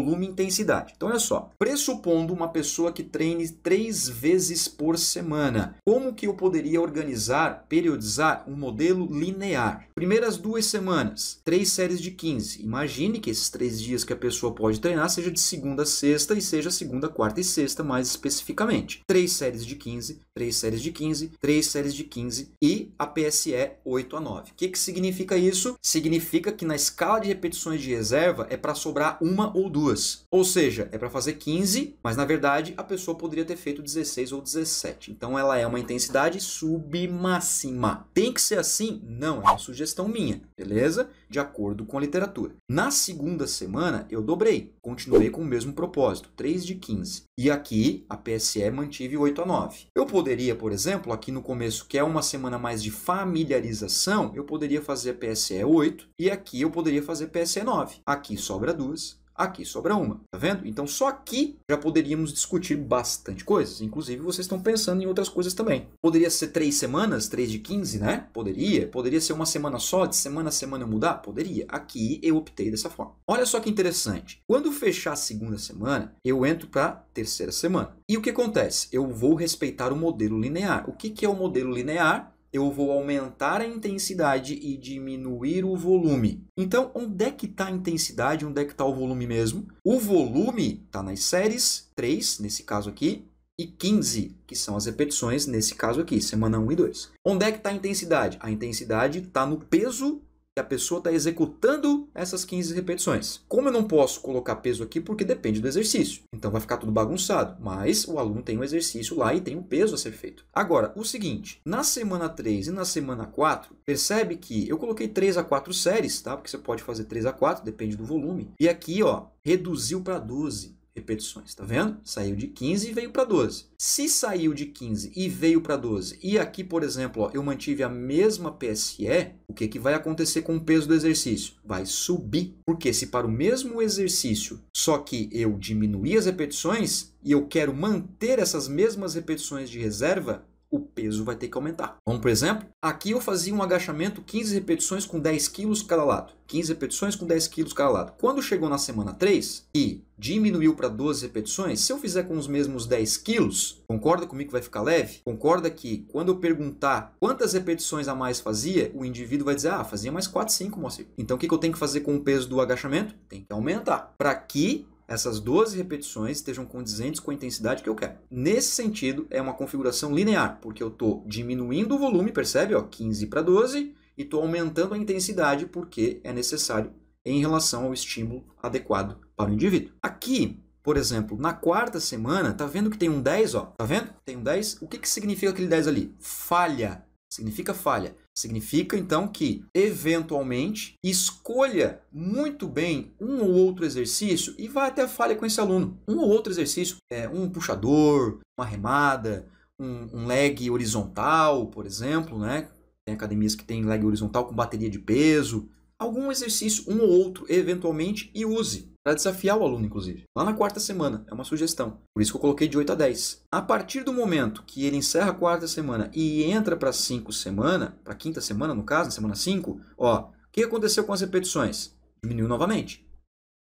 volume e intensidade. Então, olha só, pressupondo uma pessoa que treine três vezes por semana, como que eu poderia organizar, periodizar um modelo linear? Primeiras duas semanas, três séries de 15. Imagine que esses três dias que a pessoa pode treinar seja de segunda a sexta e seja segunda, quarta e sexta, mais especificamente. Três séries de 15, três séries de 15, três séries de 15 e a PSE 8 a 9. O que, que significa isso? Significa que na escala de repetições de reserva é para sobrar uma ou duas duas. Ou seja, é para fazer 15, mas na verdade a pessoa poderia ter feito 16 ou 17. Então ela é uma intensidade submáxima. Tem que ser assim? Não, é uma sugestão minha, beleza? De acordo com a literatura. Na segunda semana eu dobrei, continuei com o mesmo propósito, 3 de 15. E aqui a PSE mantive 8 a 9. Eu poderia, por exemplo, aqui no começo, que é uma semana mais de familiarização, eu poderia fazer PSE 8 e aqui eu poderia fazer PSE 9. Aqui sobra duas Aqui sobra uma, tá vendo? Então só aqui já poderíamos discutir bastante coisas. Inclusive, vocês estão pensando em outras coisas também. Poderia ser três semanas, três de 15, né? Poderia. Poderia ser uma semana só, de semana a semana eu mudar? Poderia. Aqui eu optei dessa forma. Olha só que interessante. Quando fechar a segunda semana, eu entro para terceira semana. E o que acontece? Eu vou respeitar o modelo linear. O que, que é o modelo linear? eu vou aumentar a intensidade e diminuir o volume. Então, onde é que está a intensidade? Onde é que está o volume mesmo? O volume está nas séries 3, nesse caso aqui, e 15, que são as repetições, nesse caso aqui, semana 1 e 2. Onde é que está a intensidade? A intensidade está no peso que a pessoa está executando essas 15 repetições. Como eu não posso colocar peso aqui porque depende do exercício, então vai ficar tudo bagunçado, mas o aluno tem o um exercício lá e tem o um peso a ser feito. Agora, o seguinte, na semana 3 e na semana 4, percebe que eu coloquei 3 a 4 séries, tá? Porque você pode fazer 3 a 4, depende do volume. E aqui, ó, reduziu para 12 repetições, tá vendo? Saiu de 15 e veio para 12. Se saiu de 15 e veio para 12, e aqui, por exemplo, ó, eu mantive a mesma PSE, o que, que vai acontecer com o peso do exercício? Vai subir. Porque se para o mesmo exercício, só que eu diminuí as repetições e eu quero manter essas mesmas repetições de reserva, o peso vai ter que aumentar. Vamos por exemplo? Aqui eu fazia um agachamento 15 repetições com 10 quilos cada lado. 15 repetições com 10 quilos cada lado. Quando chegou na semana 3 e diminuiu para 12 repetições, se eu fizer com os mesmos 10 quilos, concorda comigo que vai ficar leve? Concorda que quando eu perguntar quantas repetições a mais fazia, o indivíduo vai dizer, ah, fazia mais 4, 5, moça. Então o que, que eu tenho que fazer com o peso do agachamento? Tem que aumentar. Para que essas 12 repetições estejam condizentes com a intensidade que eu quero. Nesse sentido, é uma configuração linear, porque eu estou diminuindo o volume, percebe? Ó, 15 para 12 e estou aumentando a intensidade porque é necessário em relação ao estímulo adequado para o indivíduo. Aqui, por exemplo, na quarta semana, tá vendo que tem um 10, ó? Tá vendo? Tem um 10. O que, que significa aquele 10 ali? Falha. Significa falha. Significa então que, eventualmente, escolha muito bem um ou outro exercício e vá até a falha com esse aluno. Um ou outro exercício, é, um puxador, uma remada, um, um leg horizontal, por exemplo, né? Tem academias que têm leg horizontal com bateria de peso. Algum exercício, um ou outro, eventualmente, e use para desafiar o aluno, inclusive. Lá na quarta semana, é uma sugestão. Por isso que eu coloquei de 8 a 10. A partir do momento que ele encerra a quarta semana e entra para 5 semana, para quinta semana, no caso, na semana 5, ó, o que aconteceu com as repetições? Diminuiu novamente.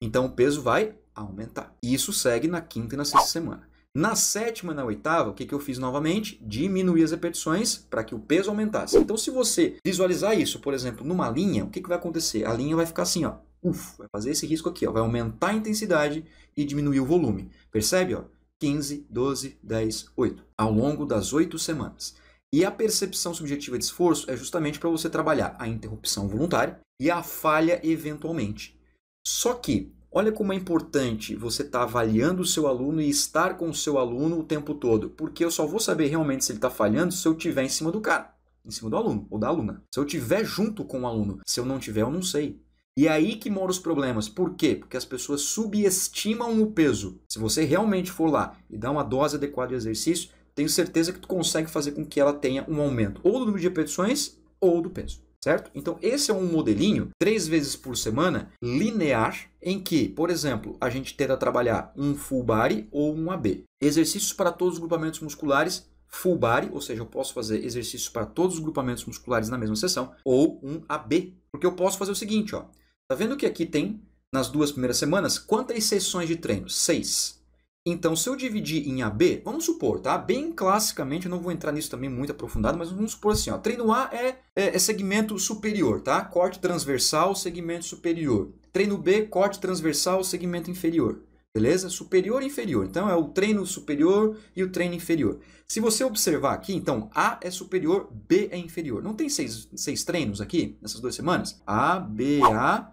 Então o peso vai aumentar. E isso segue na quinta e na sexta semana. Na sétima e na oitava, o que, que eu fiz novamente? Diminuí as repetições para que o peso aumentasse. Então, se você visualizar isso, por exemplo, numa linha, o que, que vai acontecer? A linha vai ficar assim, ó, Uf, vai fazer esse risco aqui, ó, vai aumentar a intensidade e diminuir o volume. Percebe? Ó? 15, 12, 10, 8, ao longo das 8 semanas. E a percepção subjetiva de esforço é justamente para você trabalhar a interrupção voluntária e a falha eventualmente. Só que, olha como é importante você estar tá avaliando o seu aluno e estar com o seu aluno o tempo todo, porque eu só vou saber realmente se ele está falhando se eu estiver em cima do cara, em cima do aluno ou da aluna. Se eu estiver junto com o aluno, se eu não tiver, eu não sei. E é aí que moram os problemas. Por quê? Porque as pessoas subestimam o peso. Se você realmente for lá e dar uma dose adequada de exercício, tenho certeza que tu consegue fazer com que ela tenha um aumento ou do número de repetições ou do peso, certo? Então esse é um modelinho três vezes por semana linear em que, por exemplo, a gente tenta trabalhar um full body ou um AB. Exercícios para todos os grupamentos musculares full body, ou seja, eu posso fazer exercícios para todos os grupamentos musculares na mesma sessão, ou um AB, porque eu posso fazer o seguinte, ó, Tá vendo que aqui tem, nas duas primeiras semanas, quantas sessões de treino? Seis. Então, se eu dividir em AB, vamos supor, tá? Bem classicamente, eu não vou entrar nisso também muito aprofundado, mas vamos supor assim, ó. Treino A é, é, é segmento superior, tá? Corte transversal, segmento superior. Treino B, corte transversal, segmento inferior. Beleza? Superior e inferior. Então, é o treino superior e o treino inferior. Se você observar aqui, então, A é superior, B é inferior. Não tem seis, seis treinos aqui, nessas duas semanas? A, B, A,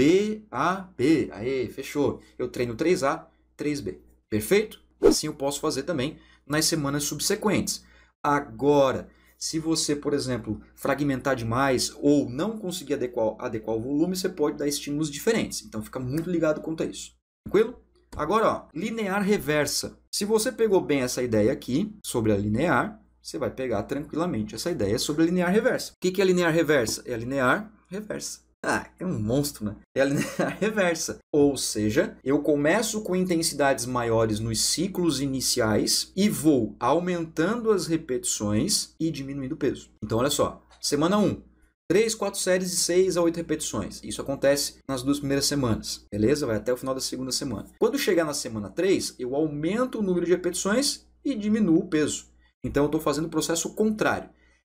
BAB. Aí, fechou. Eu treino 3A, 3B. Perfeito? Assim eu posso fazer também nas semanas subsequentes. Agora, se você, por exemplo, fragmentar demais ou não conseguir adequar, adequar o volume, você pode dar estímulos diferentes. Então fica muito ligado quanto a isso. Tranquilo? Agora, ó, linear reversa. Se você pegou bem essa ideia aqui sobre a linear, você vai pegar tranquilamente essa ideia sobre a linear reversa. O que é linear reversa? É a linear reversa. Ah, é um monstro, né? É a linear reversa. Ou seja, eu começo com intensidades maiores nos ciclos iniciais e vou aumentando as repetições e diminuindo o peso. Então, olha só. Semana 1, 3, 4 séries de 6 a 8 repetições. Isso acontece nas duas primeiras semanas, beleza? Vai até o final da segunda semana. Quando chegar na semana 3, eu aumento o número de repetições e diminuo o peso. Então, eu estou fazendo o processo contrário.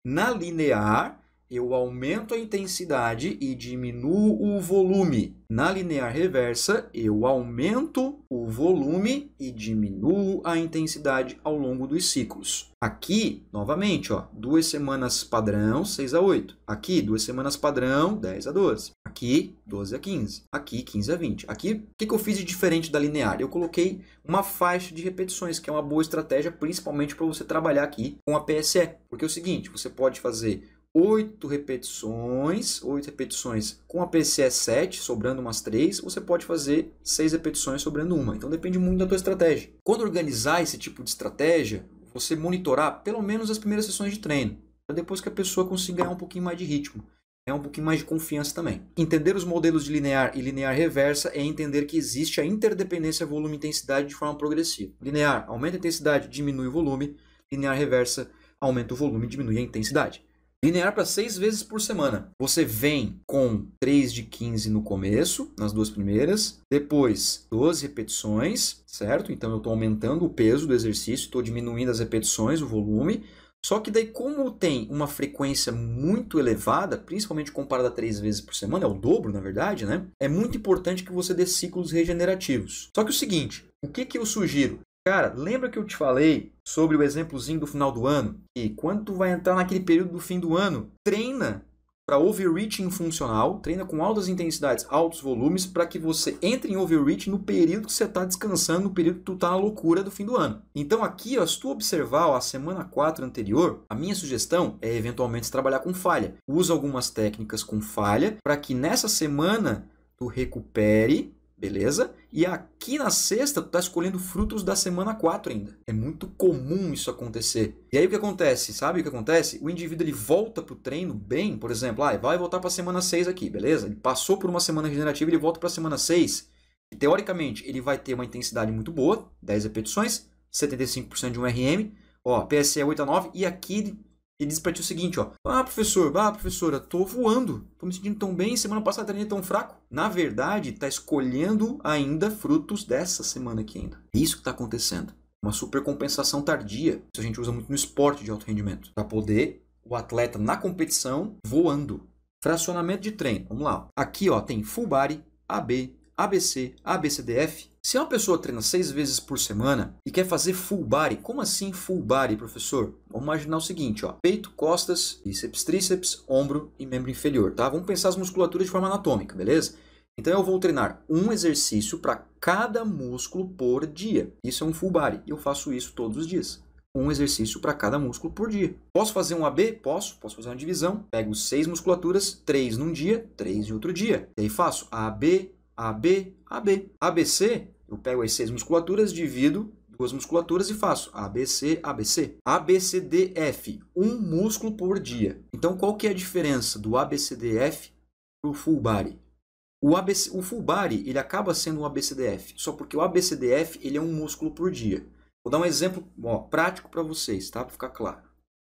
Na linear, eu aumento a intensidade e diminuo o volume. Na linear reversa, eu aumento o volume e diminuo a intensidade ao longo dos ciclos. Aqui, novamente, ó, duas semanas padrão, 6 a 8. Aqui, duas semanas padrão, 10 a 12. Aqui, 12 a 15. Aqui, 15 a 20. Aqui, o que, que eu fiz de diferente da linear? Eu coloquei uma faixa de repetições, que é uma boa estratégia, principalmente para você trabalhar aqui com a PSE. Porque é o seguinte, você pode fazer 8 repetições, oito repetições com a PCE é 7, sobrando umas 3, você pode fazer 6 repetições sobrando uma. Então depende muito da tua estratégia. Quando organizar esse tipo de estratégia, você monitorar pelo menos as primeiras sessões de treino, para depois que a pessoa consiga ganhar um pouquinho mais de ritmo é um pouquinho mais de confiança também. Entender os modelos de linear e linear reversa é entender que existe a interdependência volume-intensidade de forma progressiva. Linear aumenta a intensidade, diminui o volume. Linear reversa aumenta o volume, diminui a intensidade linear para seis vezes por semana. Você vem com 3 de 15 no começo, nas duas primeiras, depois 12 repetições, certo? Então eu estou aumentando o peso do exercício, estou diminuindo as repetições, o volume. Só que daí, como tem uma frequência muito elevada, principalmente comparada a três vezes por semana, é o dobro, na verdade, né? É muito importante que você dê ciclos regenerativos. Só que o seguinte, o que, que eu sugiro? Cara, lembra que eu te falei sobre o exemplozinho do final do ano? E quando tu vai entrar naquele período do fim do ano, treina para overreaching funcional, treina com altas intensidades, altos volumes, para que você entre em overreach no período que você está descansando, no período que tu está na loucura do fim do ano. Então aqui, ó, se tu observar ó, a semana 4 anterior, a minha sugestão é eventualmente trabalhar com falha. Usa algumas técnicas com falha para que nessa semana tu recupere Beleza? E aqui na sexta, tu está escolhendo frutos da semana 4 ainda. É muito comum isso acontecer. E aí o que acontece? Sabe o que acontece? O indivíduo ele volta para o treino bem, por exemplo, ah, vai voltar para a semana 6 aqui, beleza? Ele passou por uma semana regenerativa, ele volta para a semana 6. E, teoricamente, ele vai ter uma intensidade muito boa, 10 repetições, 75% de um RM, ó, PSE 8 a 9, e aqui ele e diz para ti o seguinte, ó. Ah, professor, ah, professora, tô voando. Tô me sentindo tão bem, semana passada treinei tão fraco. Na verdade, tá escolhendo ainda frutos dessa semana aqui ainda. É isso que tá acontecendo. Uma supercompensação tardia. Isso a gente usa muito no esporte de alto rendimento. Para poder o atleta na competição voando. Fracionamento de treino. Vamos lá. Aqui, ó, tem full body, AB, ABC, ABCDF, se uma pessoa treina seis vezes por semana e quer fazer full body, como assim full body, professor? Vamos imaginar o seguinte, ó, peito, costas, bíceps, tríceps, ombro e membro inferior, tá? Vamos pensar as musculaturas de forma anatômica, beleza? Então eu vou treinar um exercício para cada músculo por dia. Isso é um full body e eu faço isso todos os dias um exercício para cada músculo por dia. Posso fazer um AB? Posso. Posso fazer uma divisão. Pego seis musculaturas, três num dia, três em outro dia. E aí faço AB, AB, AB. ABC eu pego as seis musculaturas, divido duas musculaturas e faço ABC, ABC. ABCDF, um músculo por dia. Então, qual que é a diferença do ABCDF para o full body? O, ABC, o full body ele acaba sendo um ABCDF, só porque o ABCDF ele é um músculo por dia. Vou dar um exemplo ó, prático para vocês, tá? para ficar claro.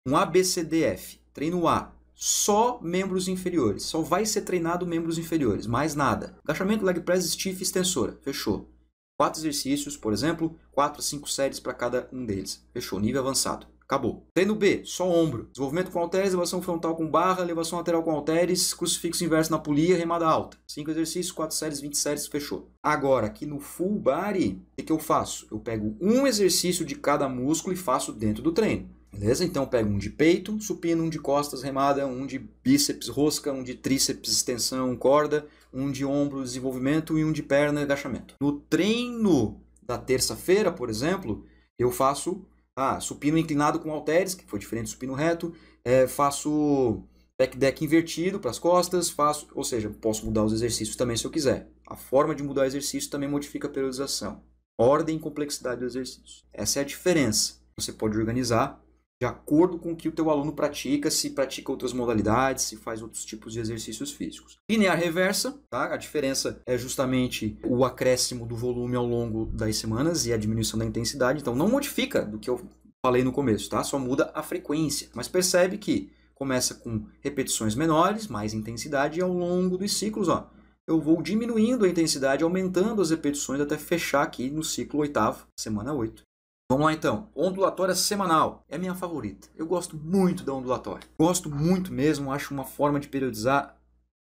Um ABCDF, treino A, só membros inferiores. Só vai ser treinado membros inferiores, mais nada. Agachamento, leg press, stiff, extensora. Fechou. Quatro exercícios, por exemplo, quatro a cinco séries para cada um deles. Fechou, nível avançado. Acabou. Treino B, só ombro. Desenvolvimento com halteres, elevação frontal com barra, elevação lateral com halteres, crucifixo inverso na polia, remada alta. Cinco exercícios, quatro séries, 20 séries, fechou. Agora, aqui no full body, o que, que eu faço? Eu pego um exercício de cada músculo e faço dentro do treino. Beleza? Então eu pego um de peito, supino, um de costas, remada, um de bíceps, rosca, um de tríceps, extensão, corda, um de ombro desenvolvimento e um de perna agachamento. No treino da terça-feira, por exemplo, eu faço ah, supino inclinado com halteres, que foi diferente do supino reto, é, faço back deck invertido para as costas, faço, ou seja, posso mudar os exercícios também se eu quiser. A forma de mudar o exercício também modifica a periodização. Ordem e complexidade do exercício. Essa é a diferença. Você pode organizar de acordo com o que o teu aluno pratica, se pratica outras modalidades, se faz outros tipos de exercícios físicos. Linear reversa, tá? A diferença é justamente o acréscimo do volume ao longo das semanas e a diminuição da intensidade, então não modifica do que eu falei no começo, tá? Só muda a frequência. Mas percebe que começa com repetições menores, mais intensidade e ao longo dos ciclos, ó, eu vou diminuindo a intensidade, aumentando as repetições até fechar aqui no ciclo oitavo, semana 8. Vamos lá então, ondulatória semanal é a minha favorita. Eu gosto muito da ondulatória. Gosto muito mesmo, acho uma forma de periodizar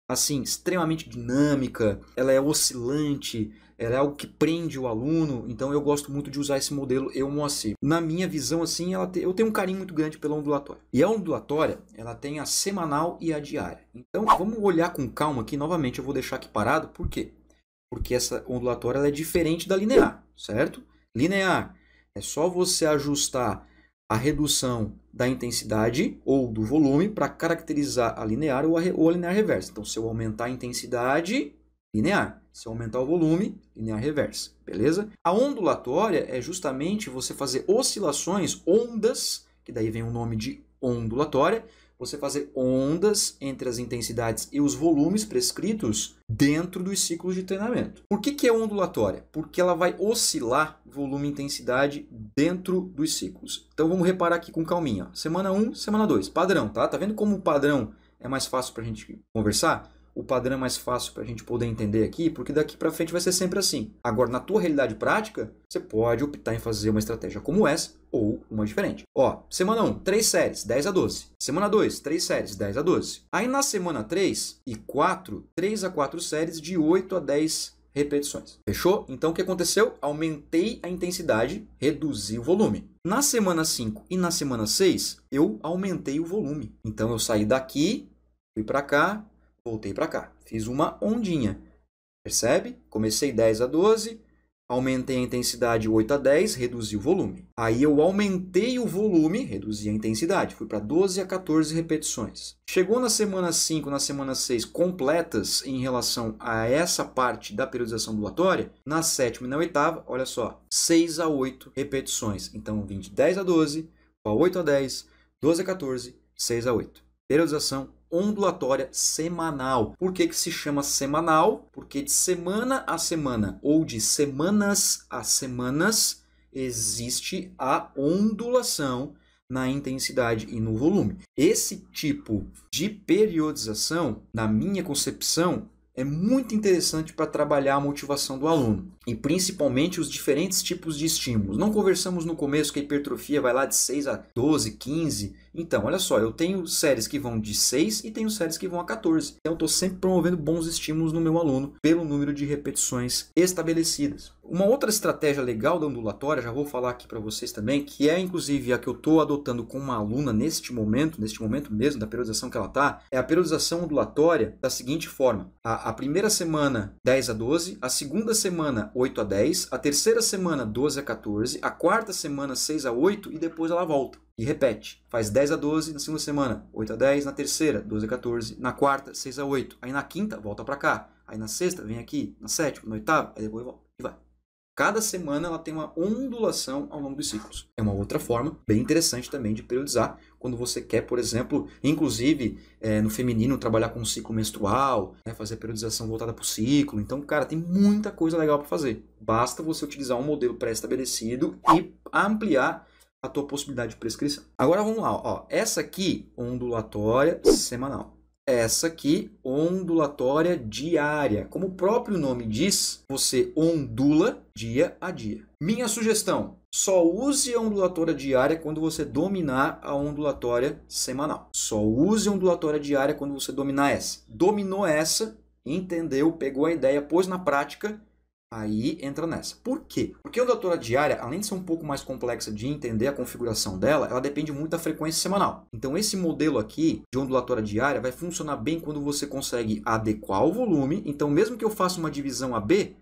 assim, extremamente dinâmica, ela é oscilante, ela é algo que prende o aluno, então eu gosto muito de usar esse modelo eu Moacir. Na minha visão assim, ela te... eu tenho um carinho muito grande pela ondulatória. E a ondulatória, ela tem a semanal e a diária. Então vamos olhar com calma aqui novamente, eu vou deixar aqui parado, por quê? Porque essa ondulatória é diferente da linear, certo? Linear é só você ajustar a redução da intensidade ou do volume para caracterizar a linear ou a, ou a linear reversa. Então, se eu aumentar a intensidade, linear. Se eu aumentar o volume, linear reversa. Beleza? A ondulatória é justamente você fazer oscilações, ondas, que daí vem o nome de ondulatória, você fazer ondas entre as intensidades e os volumes prescritos dentro dos ciclos de treinamento. Por que, que é ondulatória? Porque ela vai oscilar volume e intensidade dentro dos ciclos. Então vamos reparar aqui com calminha. Semana 1, semana 2, padrão, tá? Tá vendo como o padrão é mais fácil para a gente conversar? o padrão é mais fácil para a gente poder entender aqui, porque daqui para frente vai ser sempre assim. Agora, na tua realidade prática, você pode optar em fazer uma estratégia como essa ou uma diferente. Ó, semana 1, 3 séries, 10 a 12. Semana 2, 3 séries, 10 a 12. Aí na semana 3 e 4, 3 a 4 séries de 8 a 10 repetições. Fechou? Então o que aconteceu? Aumentei a intensidade, reduzi o volume. Na semana 5 e na semana 6, eu aumentei o volume. Então eu saí daqui, fui para cá, voltei para cá. Fiz uma ondinha. Percebe? Comecei 10 a 12, aumentei a intensidade 8 a 10, reduzi o volume. Aí eu aumentei o volume, reduzi a intensidade, fui para 12 a 14 repetições. Chegou na semana 5, na semana 6 completas em relação a essa parte da periodização ondulatória, na sétima e na oitava, olha só, 6 a 8 repetições. Então vim de 10 a 12, para 8 a 10, 12 a 14, 6 a 8. Periodização ondulatória semanal. Por que, que se chama semanal? Porque de semana a semana ou de semanas a semanas existe a ondulação na intensidade e no volume. Esse tipo de periodização, na minha concepção, é muito interessante para trabalhar a motivação do aluno e principalmente os diferentes tipos de estímulos. Não conversamos no começo que a hipertrofia vai lá de 6 a 12, 15. Então, olha só, eu tenho séries que vão de 6 e tenho séries que vão a 14. Então, estou sempre promovendo bons estímulos no meu aluno pelo número de repetições estabelecidas. Uma outra estratégia legal da ondulatória, já vou falar aqui para vocês também, que é inclusive a que eu estou adotando com uma aluna neste momento, neste momento mesmo da periodização que ela está, é a periodização ondulatória da seguinte forma: a, a primeira semana 10 a 12, a segunda semana 8 a 10, a terceira semana 12 a 14, a quarta semana 6 a 8 e depois ela volta. E repete. Faz 10 a 12 na segunda semana, 8 a 10, na terceira 12 a 14, na quarta 6 a 8, aí na quinta volta para cá, aí na sexta vem aqui, na sétima, na oitava, aí depois volta e vai. Cada semana ela tem uma ondulação ao longo dos ciclos. É uma outra forma bem interessante também de periodizar quando você quer, por exemplo, inclusive é, no feminino, trabalhar com o ciclo menstrual, né, fazer periodização voltada para o ciclo. Então, cara, tem muita coisa legal para fazer. Basta você utilizar um modelo pré-estabelecido e ampliar a tua possibilidade de prescrição. Agora vamos lá, ó. Essa aqui, ondulatória semanal essa aqui, ondulatória diária. Como o próprio nome diz, você ondula dia a dia. Minha sugestão: só use a ondulatória diária quando você dominar a ondulatória semanal. Só use a ondulatória diária quando você dominar essa. Dominou essa, entendeu, pegou a ideia, pôs na prática aí entra nessa. Por quê? Porque a ondulatória diária, além de ser um pouco mais complexa de entender a configuração dela, ela depende muito da frequência semanal. Então esse modelo aqui de ondulatória diária vai funcionar bem quando você consegue adequar o volume. Então mesmo que eu faça uma divisão a B,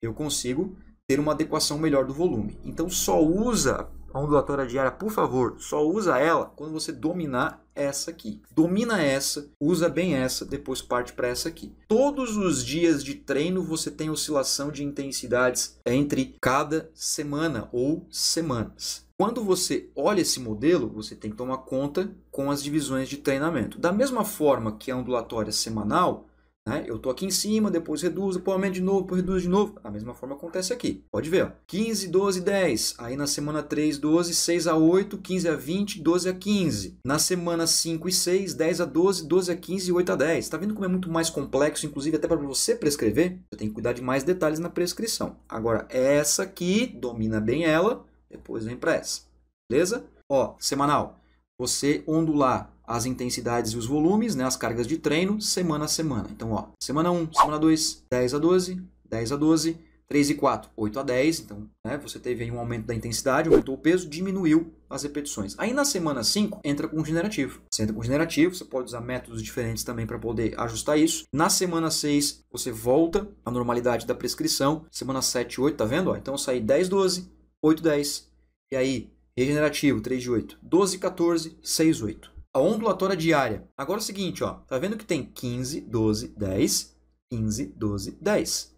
eu consigo ter uma adequação melhor do volume. Então só usa a ondulatória diária, por favor, só usa ela quando você dominar essa aqui. Domina essa, usa bem essa, depois parte para essa aqui. Todos os dias de treino você tem oscilação de intensidades entre cada semana ou semanas. Quando você olha esse modelo, você tem que tomar conta com as divisões de treinamento. Da mesma forma que a ondulatória semanal, né? Eu estou aqui em cima, depois reduzo, depois aumento de novo, depois reduzo de novo. A mesma forma acontece aqui. Pode ver. Ó. 15, 12, 10. Aí na semana 3, 12, 6 a 8, 15 a 20, 12 a 15. Na semana 5 e 6, 10 a 12, 12 a 15 e 8 a 10. Está vendo como é muito mais complexo, inclusive até para você prescrever? Você tem que cuidar de mais detalhes na prescrição. Agora, essa aqui, domina bem ela, depois vem para essa. Beleza? Ó, semanal. Você ondular as intensidades e os volumes, né, as cargas de treino, semana a semana. Então, ó, semana 1, semana 2, 10 a 12, 10 a 12, 3 e 4, 8 a 10. Então, né, você teve aí um aumento da intensidade, aumentou o peso, diminuiu as repetições. Aí na semana 5, entra com o generativo. Você entra com o generativo, você pode usar métodos diferentes também para poder ajustar isso. Na semana 6, você volta à normalidade da prescrição. Semana 7 e 8, tá vendo? Ó, então, eu saí 10, 12, 8, 10. E aí, regenerativo, 3 de 8, 12, 14, 6, 8 a ondulatória diária. Agora é o seguinte, ó, tá vendo que tem 15, 12, 10, 15, 12, 10.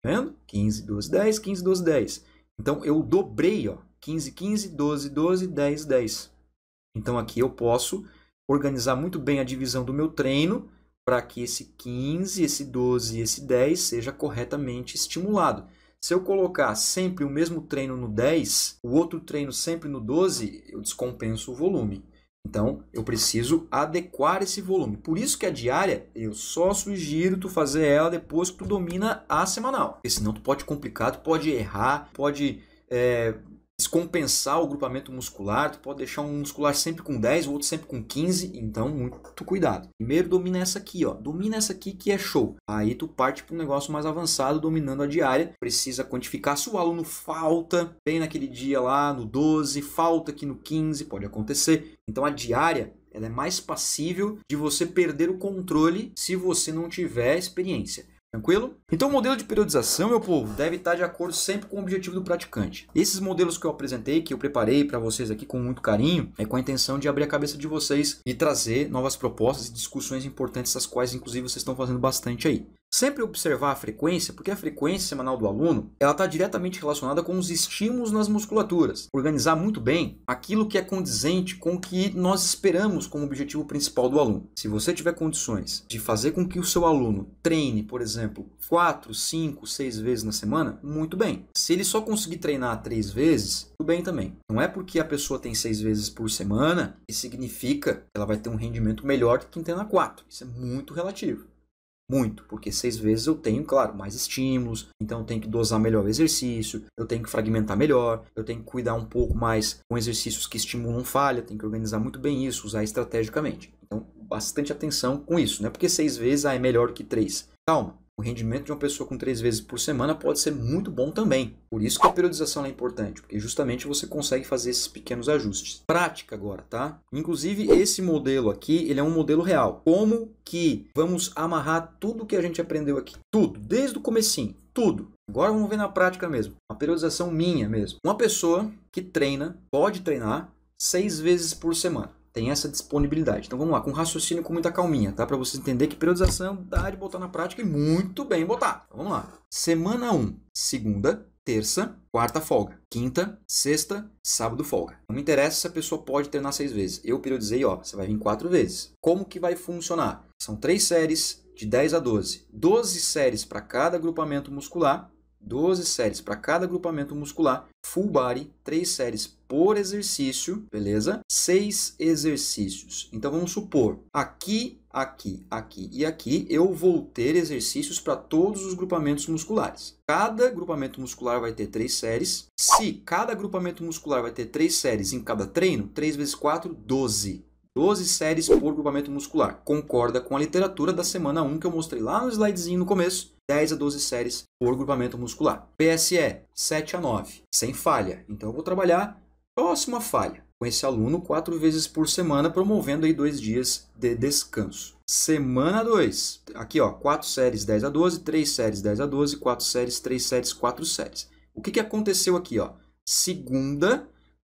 Tá vendo? 15, 12, 10, 15, 12, 10. Então, eu dobrei, ó, 15, 15, 12, 12, 10, 10. Então, aqui eu posso organizar muito bem a divisão do meu treino para que esse 15, esse 12 e esse 10 seja corretamente estimulado. Se eu colocar sempre o mesmo treino no 10, o outro treino sempre no 12, eu descompenso o volume. Então, eu preciso adequar esse volume. Por isso que a diária, eu só sugiro tu fazer ela depois que tu domina a semanal. Porque senão tu pode complicar, tu pode errar, pode é, descompensar o grupamento muscular, tu pode deixar um muscular sempre com 10, o outro sempre com 15, então muito cuidado. Primeiro domina essa aqui, ó. Domina essa aqui que é show. Aí tu parte para um negócio mais avançado, dominando a diária. Precisa quantificar se o aluno falta bem naquele dia lá no 12, falta aqui no 15, pode acontecer. Então a diária ela é mais passível de você perder o controle se você não tiver experiência. Tranquilo? Então o modelo de periodização, meu povo, deve estar de acordo sempre com o objetivo do praticante. Esses modelos que eu apresentei, que eu preparei para vocês aqui com muito carinho, é com a intenção de abrir a cabeça de vocês e trazer novas propostas e discussões importantes, as quais inclusive vocês estão fazendo bastante aí. Sempre observar a frequência, porque a frequência semanal do aluno ela está diretamente relacionada com os estímulos nas musculaturas. Organizar muito bem aquilo que é condizente com o que nós esperamos como objetivo principal do aluno. Se você tiver condições de fazer com que o seu aluno treine, por exemplo, 4, 5, 6 vezes na semana, muito bem. Se ele só conseguir treinar 3 vezes, tudo bem também. Não é porque a pessoa tem 6 vezes por semana que significa que ela vai ter um rendimento melhor que quem treina 4. Isso é muito relativo muito, porque seis vezes eu tenho, claro, mais estímulos, então eu tenho que dosar melhor o exercício, eu tenho que fragmentar melhor, eu tenho que cuidar um pouco mais com exercícios que estimulam falha, tenho que organizar muito bem isso, usar estrategicamente. Então, bastante atenção com isso, não é porque seis vezes ah, é melhor que três. Calma, o rendimento de uma pessoa com três vezes por semana pode ser muito bom também. Por isso que a periodização é importante, porque justamente você consegue fazer esses pequenos ajustes. Prática agora, tá? Inclusive, esse modelo aqui, ele é um modelo real. Como que vamos amarrar tudo que a gente aprendeu aqui? Tudo, desde o comecinho, tudo. Agora vamos ver na prática mesmo. Uma periodização minha mesmo. Uma pessoa que treina, pode treinar seis vezes por semana tem essa disponibilidade. Então vamos lá, com raciocínio com muita calminha, tá? Para você entender que periodização dá de botar na prática e muito bem botar. Então, vamos lá. Semana 1, segunda, terça, quarta folga, quinta, sexta, sábado folga. Não me interessa se a pessoa pode treinar seis vezes. Eu periodizei, ó, você vai vir quatro vezes. Como que vai funcionar? São três séries de 10 a 12. 12 séries para cada agrupamento muscular, 12 séries para cada agrupamento muscular, full body, três séries por exercício, beleza? Seis exercícios. Então vamos supor, aqui, aqui, aqui e aqui eu vou ter exercícios para todos os grupamentos musculares. Cada grupamento muscular vai ter três séries. Se cada grupamento muscular vai ter três séries em cada treino, 3 vezes 4, 12. 12 séries por grupamento muscular. Concorda com a literatura da semana 1 que eu mostrei lá no slidezinho no começo. 10 a 12 séries por grupamento muscular. PSE, 7 a 9, sem falha. Então eu vou trabalhar Próxima falha, com esse aluno quatro vezes por semana, promovendo aí dois dias de descanso. Semana 2, aqui ó, 4 séries 10 a 12, três séries 10 a 12, quatro séries, três séries, quatro séries. O que, que aconteceu aqui? Ó? Segunda,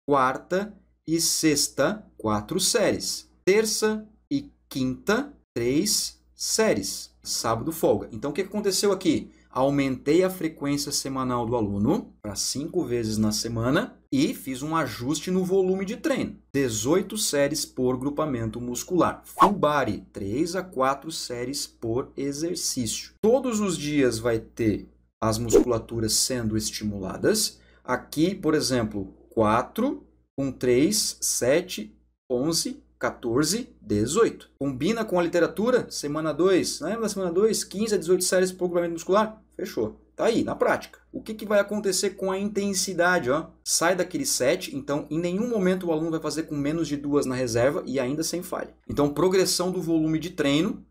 quarta e sexta, quatro séries. Terça e quinta, três séries. Sábado, folga. Então, o que aconteceu aqui? aumentei a frequência semanal do aluno para cinco vezes na semana e fiz um ajuste no volume de treino. 18 séries por grupamento muscular. Full body, 3 a 4 séries por exercício. Todos os dias vai ter as musculaturas sendo estimuladas. Aqui, por exemplo, 4 com 3, 7, 11 14, 18. Combina com a literatura, semana 2, lembra da semana 2? 15 a 18 séries por grupamento muscular? Fechou. Tá aí, na prática. O que, que vai acontecer com a intensidade? Ó? Sai daquele 7, então em nenhum momento o aluno vai fazer com menos de duas na reserva e ainda sem falha. Então, progressão do volume de treino,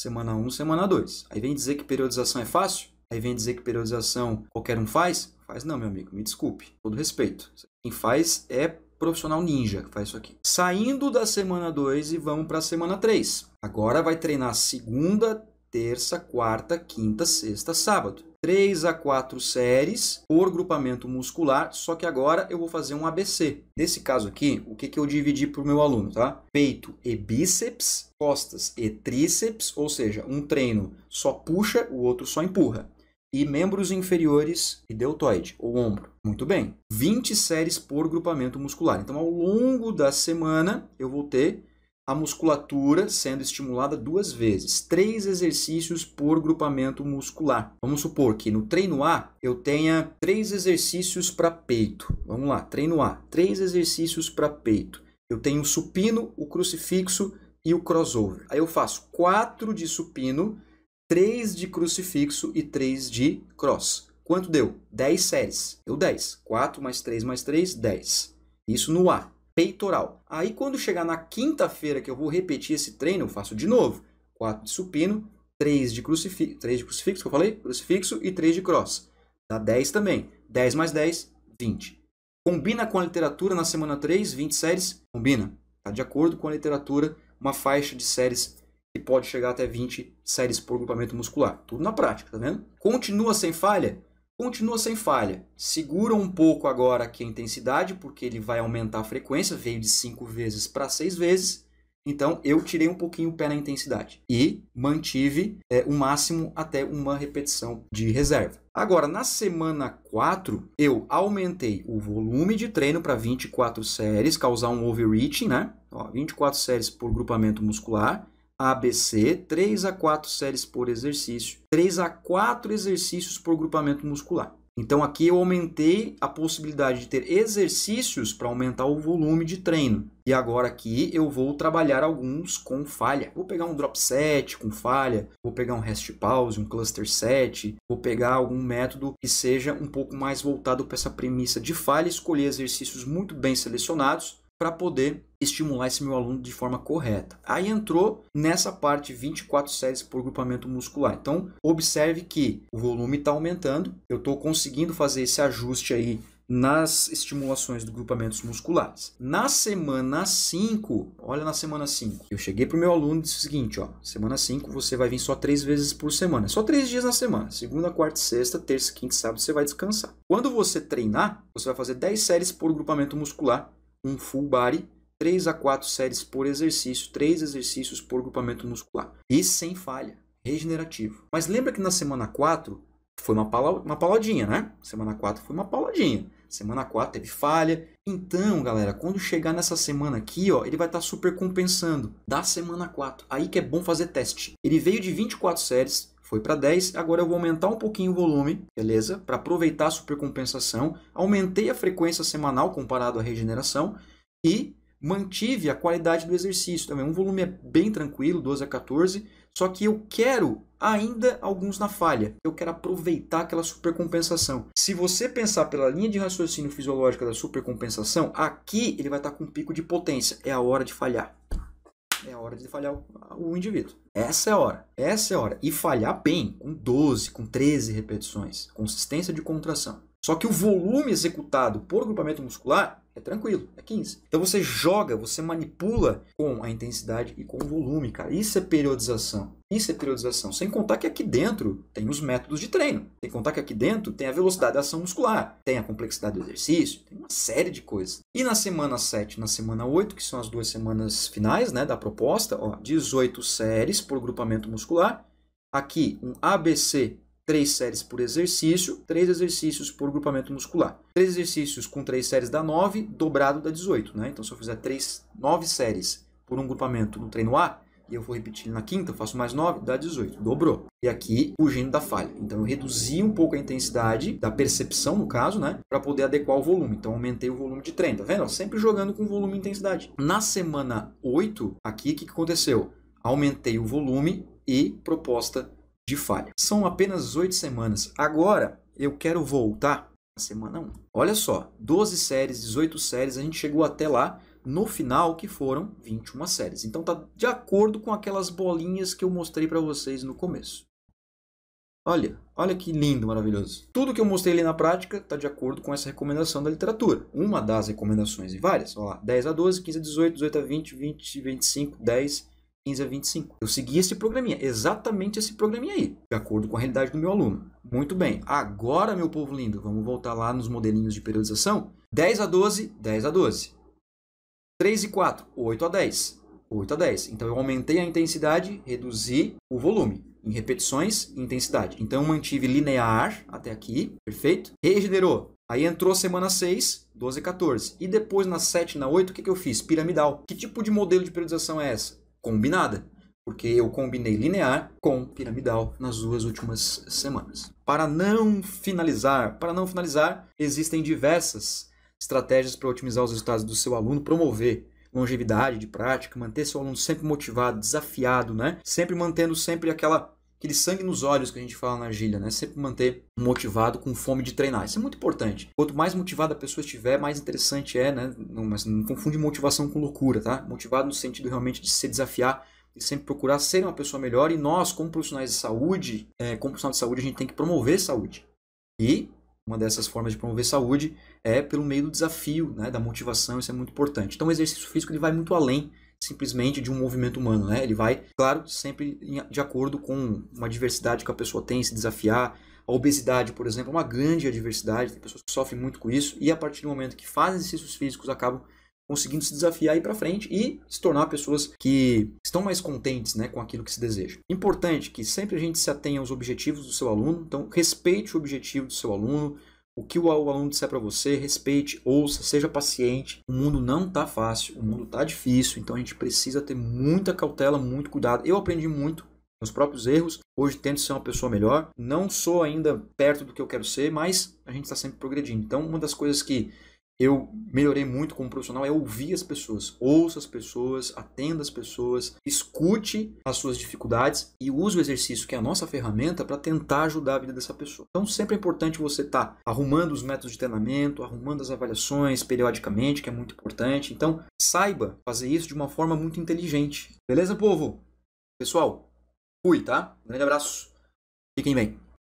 semana 1, um, semana 2. Aí vem dizer que periodização é fácil? Aí vem dizer que periodização qualquer um faz? Faz não, meu amigo, me desculpe. Todo respeito. Quem faz é profissional ninja que faz isso aqui. Saindo da semana 2 e vamos para a semana 3. Agora vai treinar segunda, terça, quarta, quinta, sexta, sábado. 3 a 4 séries por grupamento muscular, só que agora eu vou fazer um ABC. Nesse caso aqui, o que, que eu dividi para o meu aluno, tá? Peito e bíceps, costas e tríceps, ou seja, um treino só puxa, o outro só empurra e membros inferiores e deltoide, ou ombro. Muito bem. 20 séries por grupamento muscular. Então, ao longo da semana, eu vou ter a musculatura sendo estimulada duas vezes, três exercícios por grupamento muscular. Vamos supor que no treino A eu tenha três exercícios para peito. Vamos lá, treino A, três exercícios para peito. Eu tenho o supino, o crucifixo e o crossover. Aí eu faço quatro de supino 3 de crucifixo e 3 de cross. Quanto deu? 10 séries. Deu 10. 4 mais 3 mais 3, 10. Isso no A, peitoral. Aí quando chegar na quinta-feira que eu vou repetir esse treino, eu faço de novo. 4 de supino, 3 de crucifixo, 3 de crucifixo que eu falei? Crucifixo e 3 de cross. Dá 10 também. 10 mais 10, 20. Combina com a literatura na semana 3, 20 séries? Combina. Está de acordo com a literatura, uma faixa de séries pode chegar até 20 séries por grupamento muscular. Tudo na prática, tá vendo? Continua sem falha? Continua sem falha. Segura um pouco agora aqui a intensidade, porque ele vai aumentar a frequência, veio de 5 vezes para 6 vezes. Então, eu tirei um pouquinho o pé na intensidade e mantive é, o máximo até uma repetição de reserva. Agora, na semana 4, eu aumentei o volume de treino para 24 séries, causar um overreaching, né? Ó, 24 séries por grupamento muscular ABC, 3 a 4 séries por exercício, 3 a 4 exercícios por grupamento muscular. Então aqui eu aumentei a possibilidade de ter exercícios para aumentar o volume de treino. E agora aqui eu vou trabalhar alguns com falha. Vou pegar um drop set com falha, vou pegar um rest pause, um cluster set, vou pegar algum método que seja um pouco mais voltado para essa premissa de falha, escolher exercícios muito bem selecionados para poder estimular esse meu aluno de forma correta. Aí entrou nessa parte 24 séries por grupamento muscular. Então, observe que o volume está aumentando, eu estou conseguindo fazer esse ajuste aí nas estimulações dos grupamentos musculares. Na semana 5, olha na semana 5, eu cheguei para o meu aluno e disse o seguinte, ó, semana 5 você vai vir só três vezes por semana, é só três dias na semana, segunda, quarta, sexta, terça, quinta e sábado você vai descansar. Quando você treinar, você vai fazer 10 séries por grupamento muscular um full body, 3 a 4 séries por exercício, 3 exercícios por grupamento muscular. E sem falha, regenerativo. Mas lembra que na semana 4 foi uma, pala uma pauladinha, né? Semana 4 foi uma pauladinha. Semana 4 teve falha. Então, galera, quando chegar nessa semana aqui, ó, ele vai estar tá super compensando da semana 4. Aí que é bom fazer teste. Ele veio de 24 séries, foi para 10. Agora eu vou aumentar um pouquinho o volume, beleza? Para aproveitar a supercompensação. Aumentei a frequência semanal comparado à regeneração e mantive a qualidade do exercício também. Um volume é bem tranquilo, 12 a 14, só que eu quero ainda alguns na falha. Eu quero aproveitar aquela supercompensação. Se você pensar pela linha de raciocínio fisiológica da supercompensação, aqui ele vai estar tá com um pico de potência. É a hora de falhar. É a hora de falhar o, o indivíduo. Essa é a hora. Essa é a hora. E falhar bem, com 12, com 13 repetições. Consistência de contração. Só que o volume executado por grupamento muscular é tranquilo, é 15. Então você joga, você manipula com a intensidade e com o volume, cara. Isso é periodização. Isso é periodização. Sem contar que aqui dentro tem os métodos de treino. Sem contar que aqui dentro tem a velocidade da ação muscular, tem a complexidade do exercício, tem uma série de coisas. E na semana 7 na semana 8, que são as duas semanas finais né, da proposta, ó, 18 séries por grupamento muscular. Aqui um ABC três séries por exercício, três exercícios por grupamento muscular. Três exercícios com três séries dá 9, dobrado dá 18. Né? Então, se eu fizer três, nove séries por um grupamento no treino A, e eu vou repetir na quinta, faço mais 9, dá 18. Dobrou. E aqui, fugindo da falha. Então, eu reduzi um pouco a intensidade da percepção, no caso, né? Para poder adequar o volume. Então, aumentei o volume de treino. Tá vendo? sempre jogando com volume e intensidade. Na semana 8, aqui, o que aconteceu? Aumentei o volume e proposta de falha. São apenas oito semanas. Agora eu quero voltar à semana 1. Olha só, 12 séries, 18 séries, a gente chegou até lá no final que foram 21 séries. Então tá de acordo com aquelas bolinhas que eu mostrei para vocês no começo. Olha, olha que lindo, maravilhoso. Tudo que eu mostrei ali na prática está de acordo com essa recomendação da literatura. Uma das recomendações e várias. ó, 10 a 12, 15 a 18, 18 a 20, 20 a 25, 10 15 a 25. Eu segui esse programinha, exatamente esse programinha aí, de acordo com a realidade do meu aluno. Muito bem, agora, meu povo lindo, vamos voltar lá nos modelinhos de periodização. 10 a 12, 10 a 12. 3 e 4, 8 a 10. 8 a 10. Então, eu aumentei a intensidade, reduzi o volume em repetições intensidade. Então, mantive linear até aqui, perfeito? Regenerou. Aí entrou semana 6, 12 e 14. E depois, na 7 e na 8, o que, que eu fiz? Piramidal. Que tipo de modelo de periodização é essa? combinada, porque eu combinei linear com piramidal nas duas últimas semanas. Para não finalizar, para não finalizar, existem diversas estratégias para otimizar os resultados do seu aluno, promover longevidade de prática, manter seu aluno sempre motivado, desafiado, né? Sempre mantendo sempre aquela aquele sangue nos olhos que a gente fala na gíria, né? Sempre manter motivado com fome de treinar. Isso é muito importante. Quanto mais motivada a pessoa estiver, mais interessante é, né? Não, mas não confunde motivação com loucura, tá? Motivado no sentido realmente de se desafiar e sempre procurar ser uma pessoa melhor. E nós, como profissionais de saúde, é, como profissional de saúde, a gente tem que promover saúde. E uma dessas formas de promover saúde é pelo meio do desafio, né? Da motivação, isso é muito importante. Então, o exercício físico ele vai muito além simplesmente de um movimento humano, né? Ele vai, claro, sempre de acordo com uma diversidade que a pessoa tem, se desafiar. A obesidade, por exemplo, é uma grande adversidade, tem pessoas que sofrem muito com isso, e a partir do momento que fazem exercícios físicos, acabam conseguindo se desafiar e para frente e se tornar pessoas que estão mais contentes, né, com aquilo que se deseja. Importante que sempre a gente se atenha aos objetivos do seu aluno, então respeite o objetivo do seu aluno, o que o aluno disser para você, respeite, ouça, seja paciente. O mundo não tá fácil, o mundo tá difícil, então a gente precisa ter muita cautela, muito cuidado. Eu aprendi muito meus próprios erros. Hoje tento ser uma pessoa melhor. Não sou ainda perto do que eu quero ser, mas a gente está sempre progredindo. Então, uma das coisas que eu melhorei muito como profissional é ouvir as pessoas. Ouça as pessoas, atenda as pessoas, escute as suas dificuldades e use o exercício, que é a nossa ferramenta, para tentar ajudar a vida dessa pessoa. Então, sempre é importante você estar tá arrumando os métodos de treinamento, arrumando as avaliações periodicamente, que é muito importante. Então, saiba fazer isso de uma forma muito inteligente. Beleza, povo? Pessoal, fui, tá? Um grande abraço. Fiquem bem.